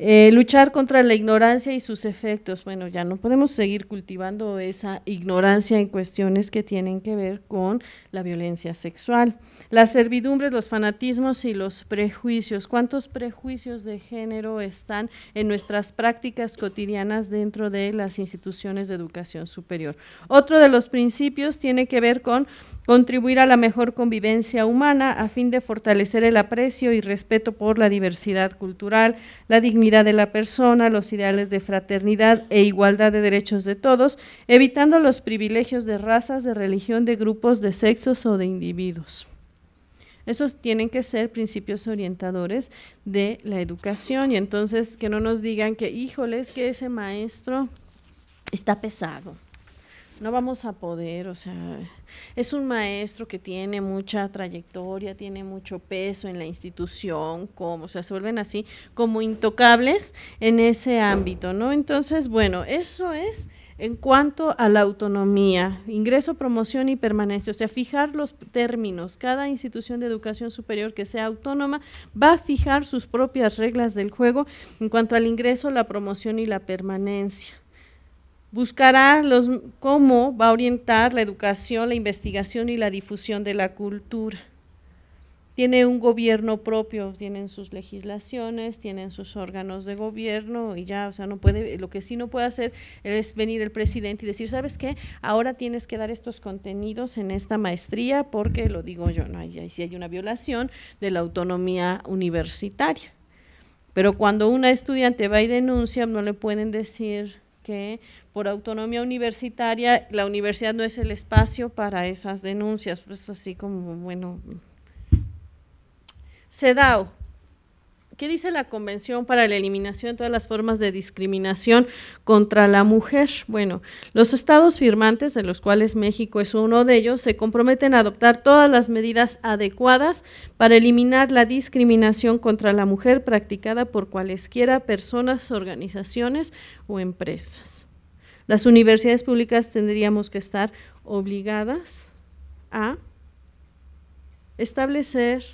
Eh, luchar contra la ignorancia y sus efectos. Bueno, ya no podemos seguir cultivando esa ignorancia en cuestiones que tienen que ver con la violencia sexual. Las servidumbres, los fanatismos y los prejuicios. ¿Cuántos prejuicios de género están en nuestras prácticas cotidianas dentro de las instituciones de educación superior? Otro de los principios tiene que ver con contribuir a la mejor convivencia humana a fin de fortalecer el aprecio y respeto por la diversidad cultural, la dignidad de la persona, los ideales de fraternidad e igualdad de derechos de todos, evitando los privilegios de razas, de religión, de grupos, de sexos o de individuos. Esos tienen que ser principios orientadores de la educación y entonces que no nos digan que, híjole, es que ese maestro está pesado no vamos a poder, o sea, es un maestro que tiene mucha trayectoria, tiene mucho peso en la institución, como, o sea, se vuelven así como intocables en ese ámbito, ¿no? Entonces, bueno, eso es en cuanto a la autonomía, ingreso, promoción y permanencia, o sea, fijar los términos. Cada institución de educación superior que sea autónoma va a fijar sus propias reglas del juego en cuanto al ingreso, la promoción y la permanencia. Buscará los, cómo va a orientar la educación, la investigación y la difusión de la cultura. Tiene un gobierno propio, tienen sus legislaciones, tienen sus órganos de gobierno y ya, o sea, no puede, lo que sí no puede hacer es venir el presidente y decir, ¿sabes qué? Ahora tienes que dar estos contenidos en esta maestría porque lo digo yo, no, ahí si hay una violación de la autonomía universitaria. Pero cuando una estudiante va y denuncia, no le pueden decir, que por autonomía universitaria la universidad no es el espacio para esas denuncias. Pues así como, bueno, CEDAW, ¿Qué dice la Convención para la Eliminación de todas las formas de discriminación contra la mujer? Bueno, los estados firmantes, de los cuales México es uno de ellos, se comprometen a adoptar todas las medidas adecuadas para eliminar la discriminación contra la mujer practicada por cualesquiera personas, organizaciones o empresas. Las universidades públicas tendríamos que estar obligadas a establecer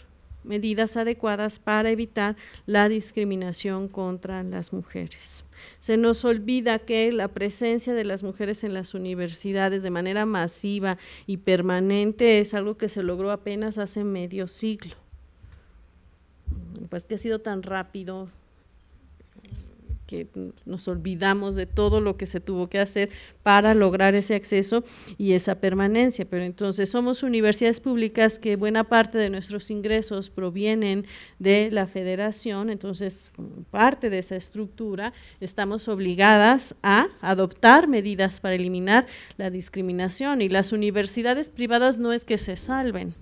medidas adecuadas para evitar la discriminación contra las mujeres. Se nos olvida que la presencia de las mujeres en las universidades de manera masiva y permanente es algo que se logró apenas hace medio siglo. Pues que ha sido tan rápido que nos olvidamos de todo lo que se tuvo que hacer para lograr ese acceso y esa permanencia. Pero entonces somos universidades públicas que buena parte de nuestros ingresos provienen de la federación, entonces parte de esa estructura estamos obligadas a adoptar medidas para eliminar la discriminación y las universidades privadas no es que se salven,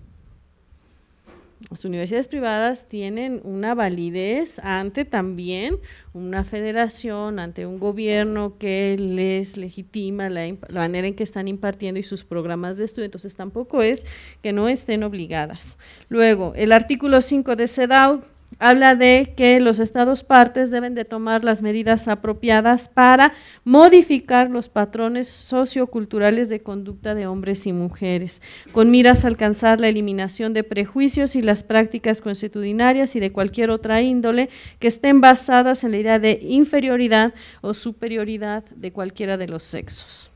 las universidades privadas tienen una validez ante también una federación, ante un gobierno que les legitima la, manera en que están impartiendo y sus programas de estudio, entonces tampoco es que no estén obligadas. Luego, el artículo 5 de CEDAW habla de que los estados partes deben de tomar las medidas apropiadas para modificar los patrones socioculturales de conducta de hombres y mujeres, con miras a alcanzar la eliminación de prejuicios y las prácticas constitucionarias y de cualquier otra índole que estén basadas en la idea de inferioridad o superioridad de cualquiera de los sexos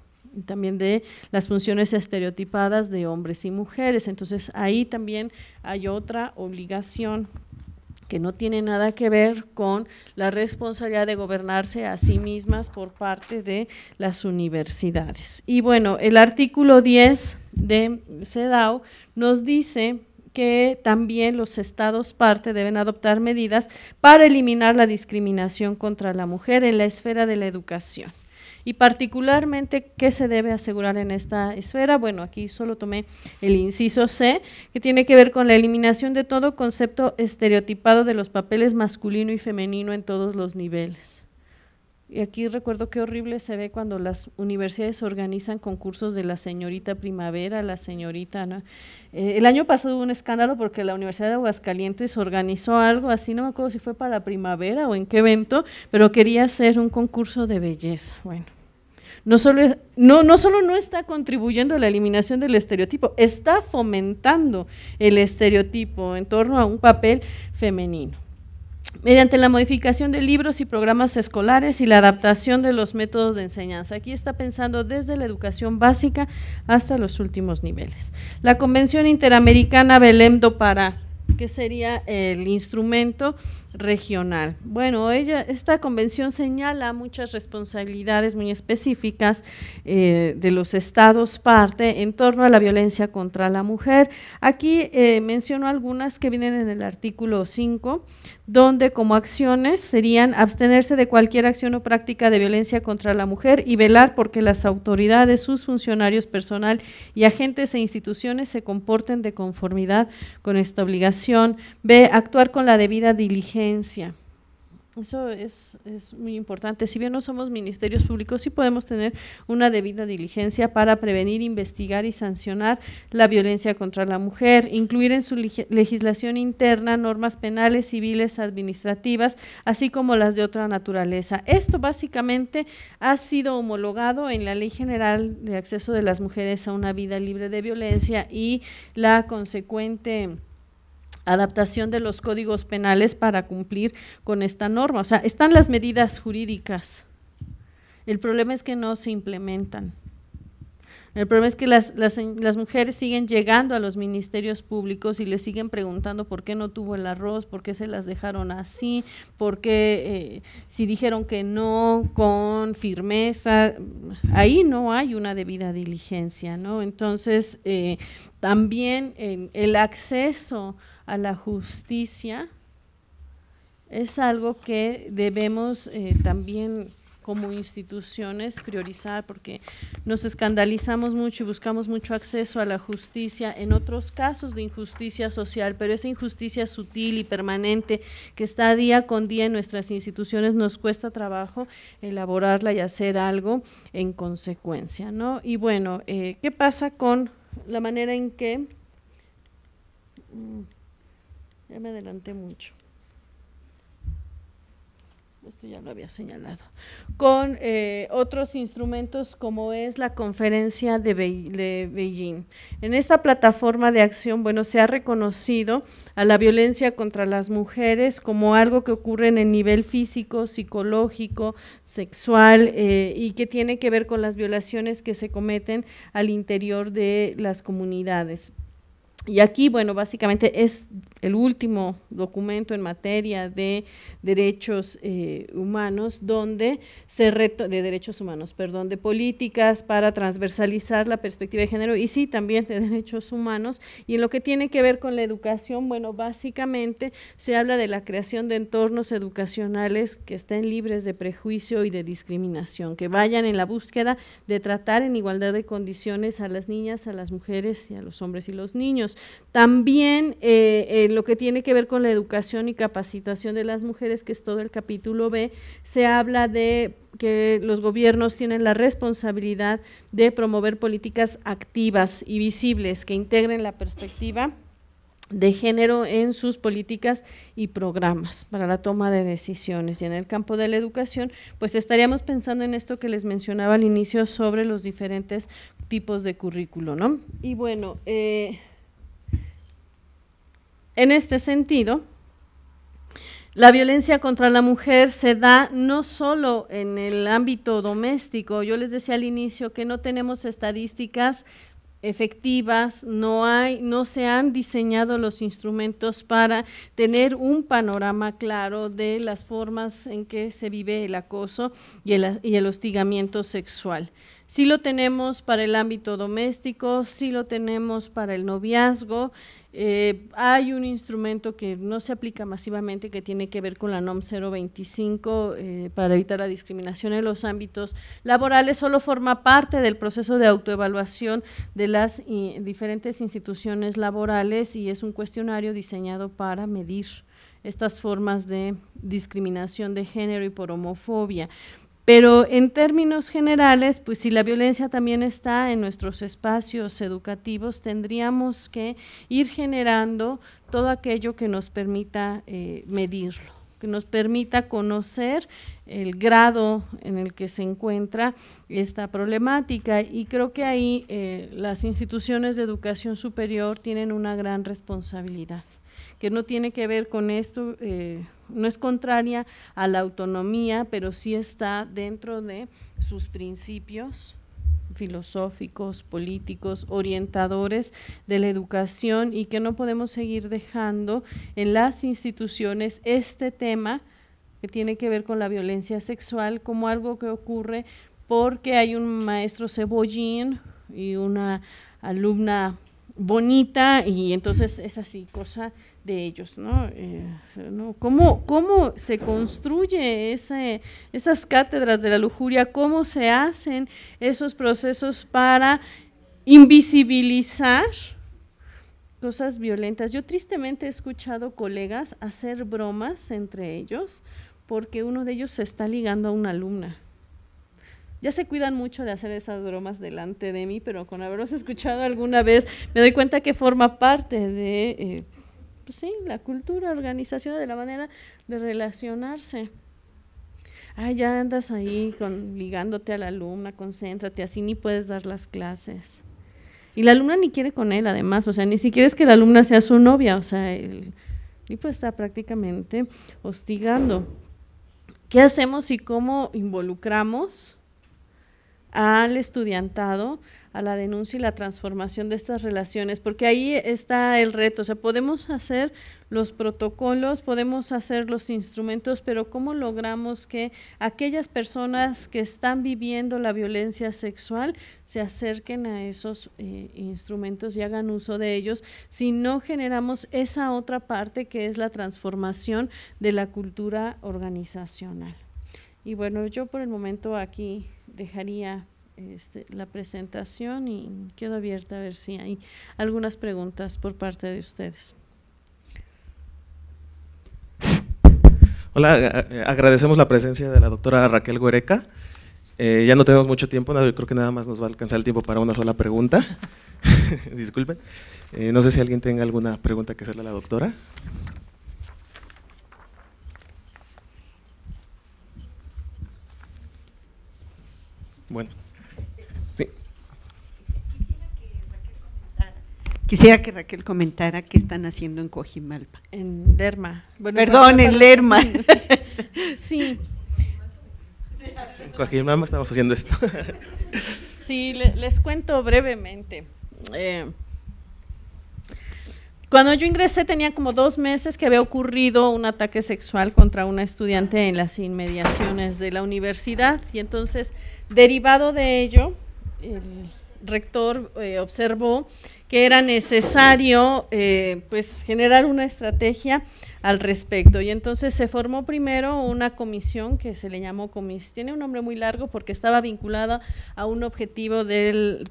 también de las funciones estereotipadas de hombres y mujeres. Entonces ahí también hay otra obligación que no tiene nada que ver con la responsabilidad de gobernarse a sí mismas por parte de las universidades. Y bueno, el artículo 10 de CEDAW nos dice que también los estados parte deben adoptar medidas para eliminar la discriminación contra la mujer en la esfera de la educación. Y particularmente, ¿qué se debe asegurar en esta esfera? Bueno, aquí solo tomé el inciso C, que tiene que ver con la eliminación de todo concepto estereotipado de los papeles masculino y femenino en todos los niveles. Y aquí recuerdo qué horrible se ve cuando las universidades organizan concursos de la señorita primavera, la señorita, ¿no? Eh, el año pasado hubo un escándalo porque la Universidad de Aguascalientes organizó algo así, no me acuerdo si fue para primavera o en qué evento, pero quería hacer un concurso de belleza. Bueno, no solo, no, no no está contribuyendo a la eliminación del estereotipo, está fomentando el estereotipo en torno a un papel femenino mediante la modificación de libros y programas escolares y la adaptación de los métodos de enseñanza. Aquí está pensando desde la educación básica hasta los últimos niveles. La Convención Interamericana Belém do Pará, que sería el instrumento regional. Bueno, ella, esta convención señala muchas responsabilidades muy específicas eh, de los estados parte en torno a la violencia contra la mujer. Aquí eh, menciono algunas que vienen en el artículo 5, donde como acciones serían abstenerse de cualquier acción o práctica de violencia contra la mujer y velar porque las autoridades, sus funcionarios, personal y agentes e instituciones se comporten de conformidad con esta obligación. B, actuar con la debida diligencia eso es, es, muy importante. Si bien no somos ministerios públicos, sí podemos tener una debida diligencia para prevenir, investigar y sancionar la violencia contra la mujer, incluir en su legislación interna normas penales, civiles, administrativas, así como las de otra naturaleza. Esto básicamente ha sido homologado en la Ley General de Acceso de las Mujeres a una Vida Libre de Violencia y la consecuente adaptación de los códigos penales para cumplir con esta norma. O sea, están las medidas jurídicas. El problema es que no se implementan. El problema es que las, mujeres siguen llegando a los ministerios públicos y le siguen preguntando por qué no tuvo el arroz, por qué se las dejaron así, por qué eh, si dijeron que no con firmeza. Ahí no hay una debida diligencia, ¿no? Entonces, eh, también eh, el acceso a la justicia es algo que debemos eh, también como instituciones priorizar porque nos escandalizamos mucho y buscamos mucho acceso a la justicia en otros casos de injusticia social, pero esa injusticia sutil y permanente que está día con día en nuestras instituciones nos cuesta trabajo elaborarla y hacer algo en consecuencia, ¿no? Y bueno, eh, ¿qué pasa con la manera en que ya me adelanté mucho. Esto ya lo había señalado. Con eh, otros instrumentos como es la conferencia de, Beijing. En esta plataforma de acción, bueno, se ha reconocido a la violencia contra las mujeres como algo que ocurre en el nivel físico, psicológico, sexual eh, y que tiene que ver con las violaciones que se cometen al interior de las comunidades. Y aquí, bueno, básicamente es el último documento en materia de derechos eh, humanos, donde se reto de derechos humanos, perdón, de políticas para transversalizar la perspectiva de género y sí también de derechos humanos. Y en lo que tiene que ver con la educación, bueno, básicamente se habla de la creación de entornos educacionales que estén libres de prejuicio y de discriminación, que vayan en la búsqueda de tratar en igualdad de condiciones a las niñas, a las mujeres y a los hombres y los niños. También eh, eh, lo que tiene que ver con la educación y capacitación de las mujeres, que es todo el capítulo B, se habla de que los gobiernos tienen la responsabilidad de promover políticas activas y visibles que integren la perspectiva de género en sus políticas y programas para la toma de decisiones. Y en el campo de la educación, pues estaríamos pensando en esto que les mencionaba al inicio sobre los diferentes tipos de currículo, ¿no? Y bueno, eh, en este sentido, la violencia contra la mujer se da no solo en el ámbito doméstico, yo les decía al inicio que no tenemos estadísticas efectivas, no hay, no se han diseñado los instrumentos para tener un panorama claro de las formas en que se vive el acoso y el, y el hostigamiento sexual sí lo tenemos para el ámbito doméstico, sí lo tenemos para el noviazgo. Eh, hay un instrumento que no se aplica masivamente que tiene que ver con la NOM 025 eh, para evitar la discriminación en los ámbitos laborales. Solo forma parte del proceso de autoevaluación de las eh, diferentes instituciones laborales y es un cuestionario diseñado para medir estas formas de discriminación de género y por homofobia. Pero en términos generales, pues si la violencia también está en nuestros espacios educativos, tendríamos que ir generando todo aquello que nos permita eh, medirlo, que nos permita conocer el grado en el que se encuentra esta problemática. Y creo que ahí eh, las instituciones de educación superior tienen una gran responsabilidad, que no tiene que ver con esto. Eh, no es contraria a la autonomía, pero sí está dentro de sus principios filosóficos, políticos, orientadores de la educación y que no podemos seguir dejando en las instituciones este tema que tiene que ver con la violencia sexual como algo que ocurre porque hay un maestro cebollín y una alumna bonita y entonces es así, cosa de ellos, ¿no? Eh, ¿Cómo, se construye esas cátedras de la lujuria? ¿Cómo se hacen esos procesos para invisibilizar cosas violentas? Yo tristemente he escuchado colegas hacer bromas entre ellos porque uno de ellos se está ligando a una alumna ya se cuidan mucho de hacer esas bromas delante de mí, pero con haberlos escuchado alguna vez me doy cuenta que forma parte de, eh, pues sí, la cultura organización, de la manera de relacionarse. Ah, ya andas ahí ligándote a la alumna, concéntrate, así ni puedes dar las clases. Y la alumna ni quiere con él, además, o sea, ni siquiera es que la alumna sea su novia, o sea, el tipo está prácticamente hostigando. ¿Qué hacemos y cómo involucramos? al estudiantado a la denuncia y la transformación de estas relaciones, porque ahí está el reto, o sea, podemos hacer los protocolos, podemos hacer los instrumentos, pero ¿cómo logramos que aquellas personas que están viviendo la violencia sexual se acerquen a esos eh, instrumentos y hagan uso de ellos si no generamos esa otra parte que es la transformación de la cultura organizacional? Y bueno, yo por el momento aquí dejaría este, la presentación y quedo abierta a ver si hay algunas preguntas por parte de ustedes. Hola, agradecemos la presencia de la doctora Raquel Guereca. Eh, ya no tenemos mucho tiempo, creo que nada más nos va a alcanzar el tiempo para una sola pregunta. Disculpen. Eh, no sé si alguien tenga alguna pregunta que hacerle a la doctora. Bueno. Sí. Quisiera que Raquel comentara qué están haciendo en Cojimalpa. En Lerma. Perdón, en Lerma. sí. En Cojimalpa estamos haciendo esto. sí, les, cuento brevemente. Eh, cuando yo ingresé tenía como dos meses que había ocurrido un ataque sexual contra una estudiante en las inmediaciones de la universidad y entonces derivado de ello el rector eh, observó que era necesario eh, pues generar una estrategia respecto. Y entonces se formó primero una comisión que se le llamó Comis… tiene un nombre muy largo porque estaba vinculada a un objetivo de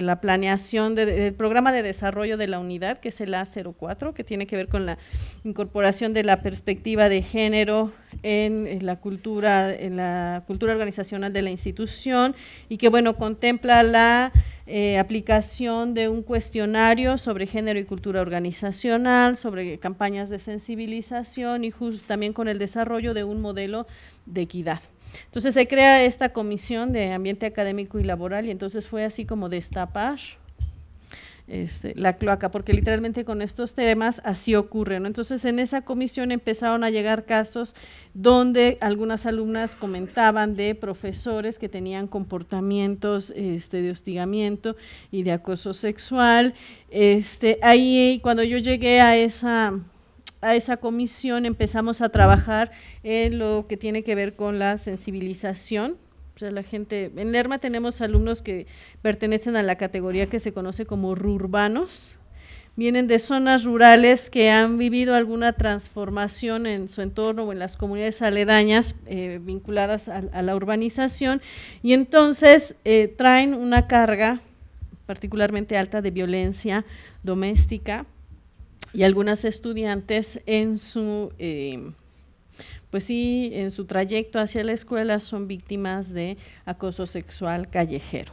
la planeación del programa de desarrollo de la unidad, que es el A04, que tiene que ver con la incorporación de la perspectiva de género en, la cultura, en la cultura organizacional de la institución y que bueno contempla la eh, aplicación de un cuestionario sobre género y cultura organizacional, sobre campañas de sensibilización y también con el desarrollo de un modelo de equidad. Entonces se crea esta comisión de ambiente académico y laboral y entonces fue así como destapar este, la cloaca, porque literalmente con estos temas así ocurre. Entonces en esa comisión empezaron a llegar casos donde algunas alumnas comentaban de profesores que tenían comportamientos este, de hostigamiento y de acoso sexual. Este, ahí cuando yo llegué a esa a esa comisión empezamos a trabajar en lo que tiene que ver con la sensibilización. O sea, la gente, en Lerma tenemos alumnos que pertenecen a la categoría que se conoce como rurbanos, vienen de zonas rurales que han vivido alguna transformación en su entorno o en las comunidades aledañas eh, vinculadas a, la urbanización y entonces eh, traen una carga particularmente alta de violencia doméstica, y algunas estudiantes en su, eh, pues en su trayecto hacia la escuela son víctimas de acoso sexual callejero.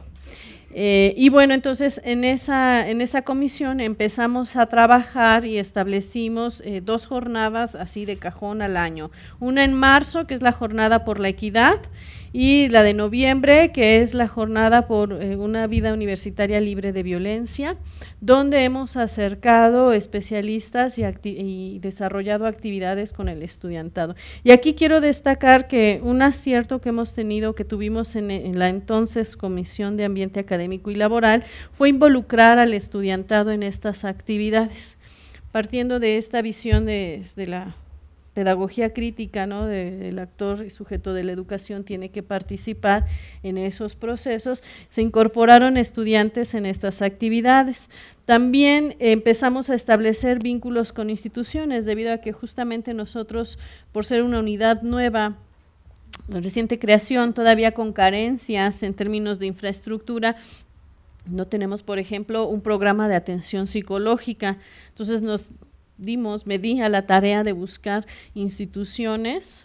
Eh, y bueno, entonces en esa, comisión empezamos a trabajar y establecimos eh, dos jornadas así de cajón al año. Una en marzo, que es la jornada por la equidad, y la de noviembre, que es la jornada por eh, una vida universitaria libre de violencia, donde hemos acercado especialistas y, y, desarrollado actividades con el estudiantado. Y aquí quiero destacar que un acierto que hemos tenido, que tuvimos en, la entonces Comisión de Ambiente Académico y Laboral, fue involucrar al estudiantado en estas actividades, partiendo de esta visión de la pedagogía crítica ¿no? del actor y sujeto de la educación tiene que participar en esos procesos, se incorporaron estudiantes en estas actividades. También empezamos a establecer vínculos con instituciones, debido a que justamente nosotros, por ser una unidad nueva, reciente creación, todavía con carencias en términos de infraestructura, no tenemos, por ejemplo, un programa de atención psicológica. Entonces nos dimos, me di a la tarea de buscar instituciones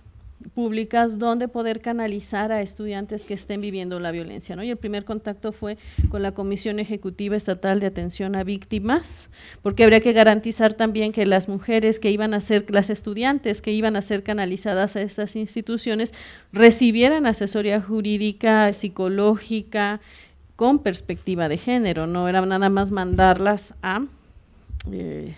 públicas donde poder canalizar a estudiantes que estén viviendo la violencia. ¿no? Y el primer contacto fue con la Comisión Ejecutiva Estatal de Atención a Víctimas, porque habría que garantizar también que las mujeres que iban a ser, las estudiantes que iban a ser canalizadas a estas instituciones, recibieran asesoría jurídica, psicológica, con perspectiva de género, no era nada más mandarlas a... Eh,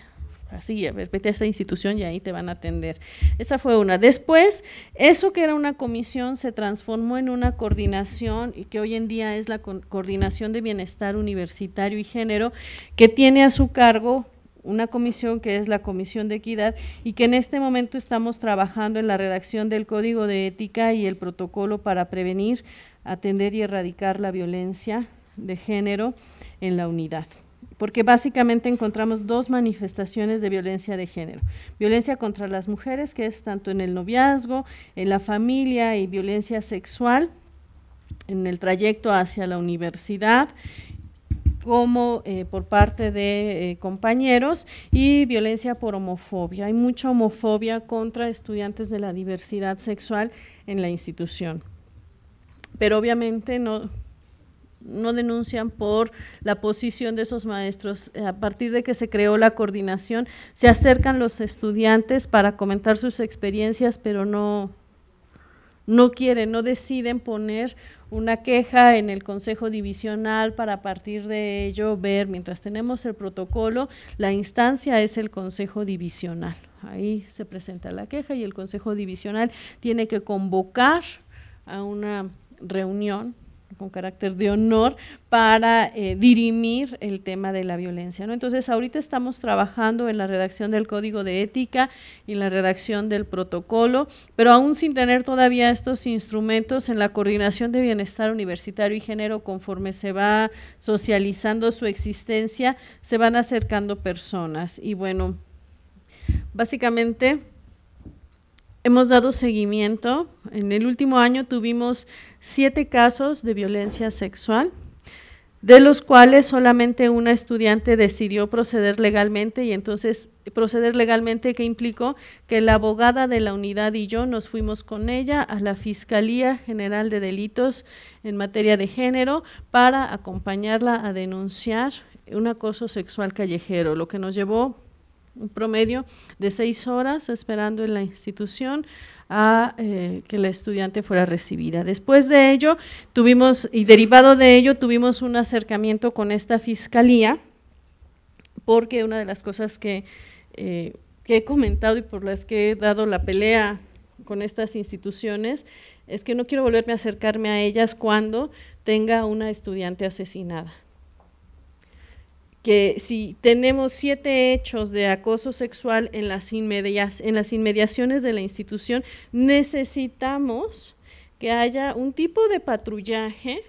así, a eh, ver, vete a esta institución y ahí te van a atender. Esa fue una. Después, eso que era una comisión se transformó en una coordinación y que hoy en día es la Coordinación de Bienestar Universitario y Género, que tiene a su cargo una comisión que es la Comisión de Equidad y que en este momento estamos trabajando en la redacción del Código de Ética y el protocolo para prevenir, atender y erradicar la violencia de género en la unidad porque básicamente encontramos dos manifestaciones de violencia de género. Violencia contra las mujeres, que es tanto en el noviazgo, en la familia y violencia sexual en el trayecto hacia la universidad como eh, por parte de eh, compañeros y violencia por homofobia. Hay mucha homofobia contra estudiantes de la diversidad sexual en la institución. Pero obviamente no, no denuncian por la posición de esos maestros. Eh, a partir de que se creó la coordinación, se acercan los estudiantes para comentar sus experiencias, pero no, no quieren, no deciden poner una queja en el Consejo Divisional para a partir de ello ver, mientras tenemos el protocolo, la instancia es el Consejo Divisional. Ahí se presenta la queja y el Consejo Divisional tiene que convocar a una reunión con carácter de honor para eh, dirimir el tema de la violencia. ¿no? Entonces, ahorita estamos trabajando en la redacción del código de ética y la redacción del protocolo, pero aún sin tener todavía estos instrumentos en la coordinación de bienestar universitario y género, conforme se va socializando su existencia, se van acercando personas. Y bueno, básicamente hemos dado seguimiento. En el último año tuvimos siete casos de violencia sexual, de los cuales solamente una estudiante decidió proceder legalmente y entonces proceder legalmente que implicó que la abogada de la unidad y yo nos fuimos con ella a la Fiscalía General de Delitos en materia de género para acompañarla a denunciar un acoso sexual callejero, lo que nos llevó un promedio de seis horas esperando en la institución a eh, que la estudiante fuera recibida. Después de ello, tuvimos, y derivado de ello, tuvimos un acercamiento con esta fiscalía, porque una de las cosas eh, que he comentado y por las que he dado la pelea con estas instituciones es que no quiero volverme a acercarme a ellas cuando tenga una estudiante asesinada que si tenemos siete hechos de acoso sexual en las, en las inmediaciones de la institución, necesitamos que haya un tipo de patrullaje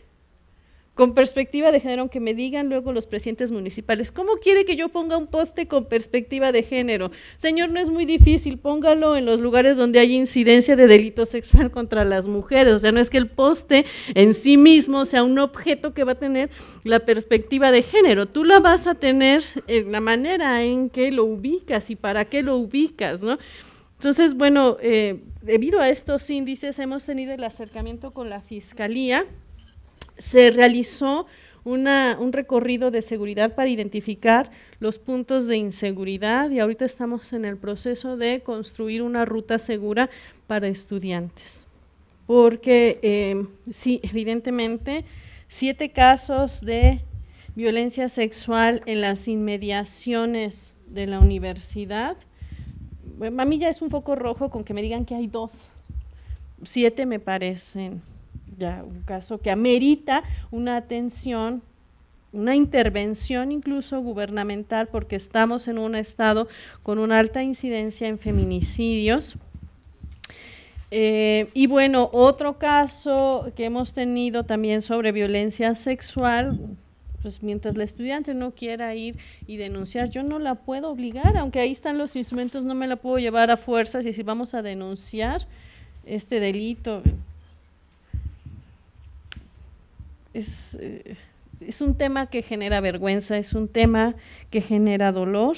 con perspectiva de género, aunque me digan luego los presidentes municipales, ¿cómo quiere que yo ponga un poste con perspectiva de género? Señor, no es muy difícil, póngalo en los lugares donde hay incidencia de delito sexual contra las mujeres. O sea, no es que el poste en sí mismo sea un objeto que va a tener la perspectiva de género. Tú la vas a tener en la manera en que lo ubicas y para qué lo ubicas, ¿no? Entonces, bueno, eh, debido a estos índices hemos tenido el acercamiento con la Fiscalía se realizó un recorrido de seguridad para identificar los puntos de inseguridad y ahorita estamos en el proceso de construir una ruta segura para estudiantes. Porque em, sí, evidentemente, siete casos de violencia sexual en las inmediaciones de la universidad. a mí ya es un foco rojo con que me digan que hay dos. Siete me parecen ya un caso que amerita una atención una intervención incluso gubernamental, porque estamos en un estado con una alta incidencia en feminicidios. Eh, y bueno, otro caso que hemos tenido también sobre violencia sexual, pues mientras la estudiante no quiera ir y denunciar, yo no la puedo obligar, aunque ahí están los instrumentos, no me la puedo llevar a fuerzas y si vamos a denunciar este delito, es, eh, es un tema que genera vergüenza, es un tema que genera dolor.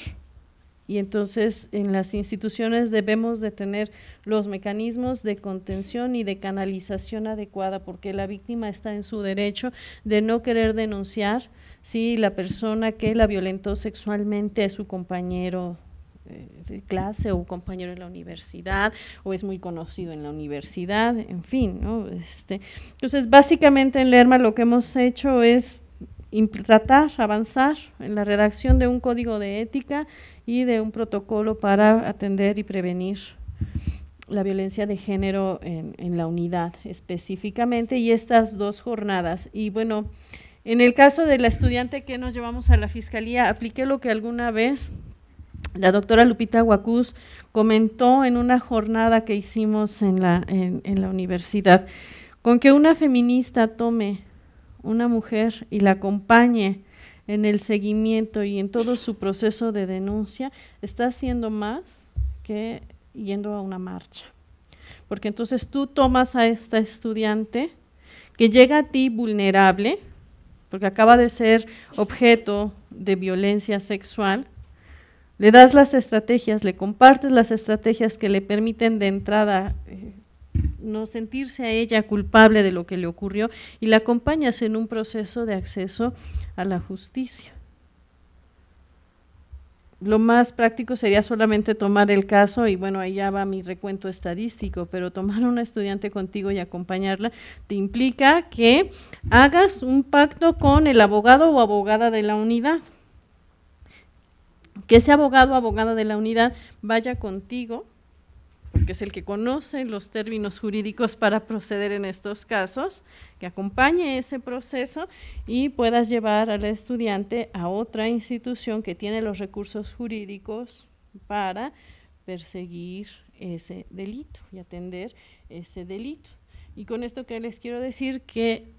Y entonces en las instituciones debemos de tener los mecanismos de contención y de canalización adecuada, porque la víctima está en su derecho de no querer denunciar si la persona que la violentó sexualmente es su compañero eh, clase o compañero en la universidad o es muy conocido en la universidad, en fin, ¿no? Este, entonces, básicamente en Lerma lo que hemos hecho es tratar, avanzar en la redacción de un código de ética y de un protocolo para atender y prevenir la violencia de género en, en la unidad específicamente y estas dos jornadas. Y bueno, en el caso de la estudiante que nos llevamos a la fiscalía, apliqué lo que alguna vez la doctora Lupita Huacuz comentó en una jornada que hicimos en la, en la universidad, con que una feminista tome una mujer y la acompañe en el seguimiento y en todo su proceso de denuncia, está haciendo más que yendo a una marcha. Porque entonces tú tomas a esta estudiante que llega a ti vulnerable, porque acaba de ser objeto de violencia sexual, le das las estrategias, le compartes las estrategias que le permiten de entrada eh, no sentirse a ella culpable de lo que le ocurrió y la acompañas en un proceso de acceso a la justicia. Lo más práctico sería solamente tomar el caso y bueno, ahí ya va mi recuento estadístico, pero tomar a una estudiante contigo y acompañarla te implica que hagas un pacto con el abogado o abogada de la unidad que ese abogado o abogada de la unidad vaya contigo, porque es el que conoce los términos jurídicos para proceder en estos casos, que acompañe ese proceso y puedas llevar al estudiante a otra institución que tiene los recursos jurídicos para perseguir ese delito y atender ese delito. Y con esto que les quiero decir que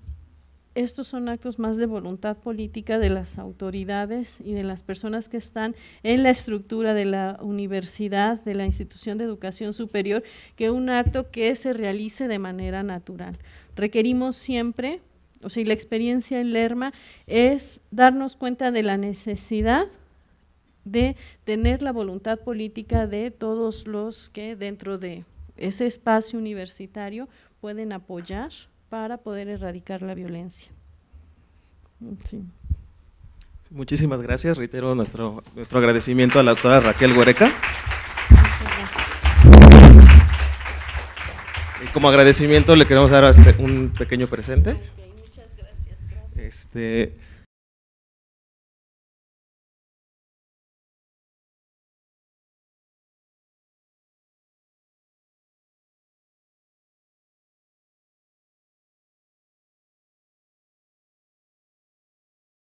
estos son actos más de voluntad política de las autoridades y de las personas que están en la estructura de la universidad, de la institución de educación superior, que un acto que se realice de manera natural. Requerimos siempre, o sea, y la experiencia en Lerma es darnos cuenta de la necesidad de tener la voluntad política de todos los que dentro de ese espacio universitario pueden apoyar para poder erradicar la violencia. Muchísimas gracias. Reitero nuestro, nuestro agradecimiento a la doctora Raquel Huereca. Y como agradecimiento le queremos dar este, un pequeño presente. muchas gracias, este,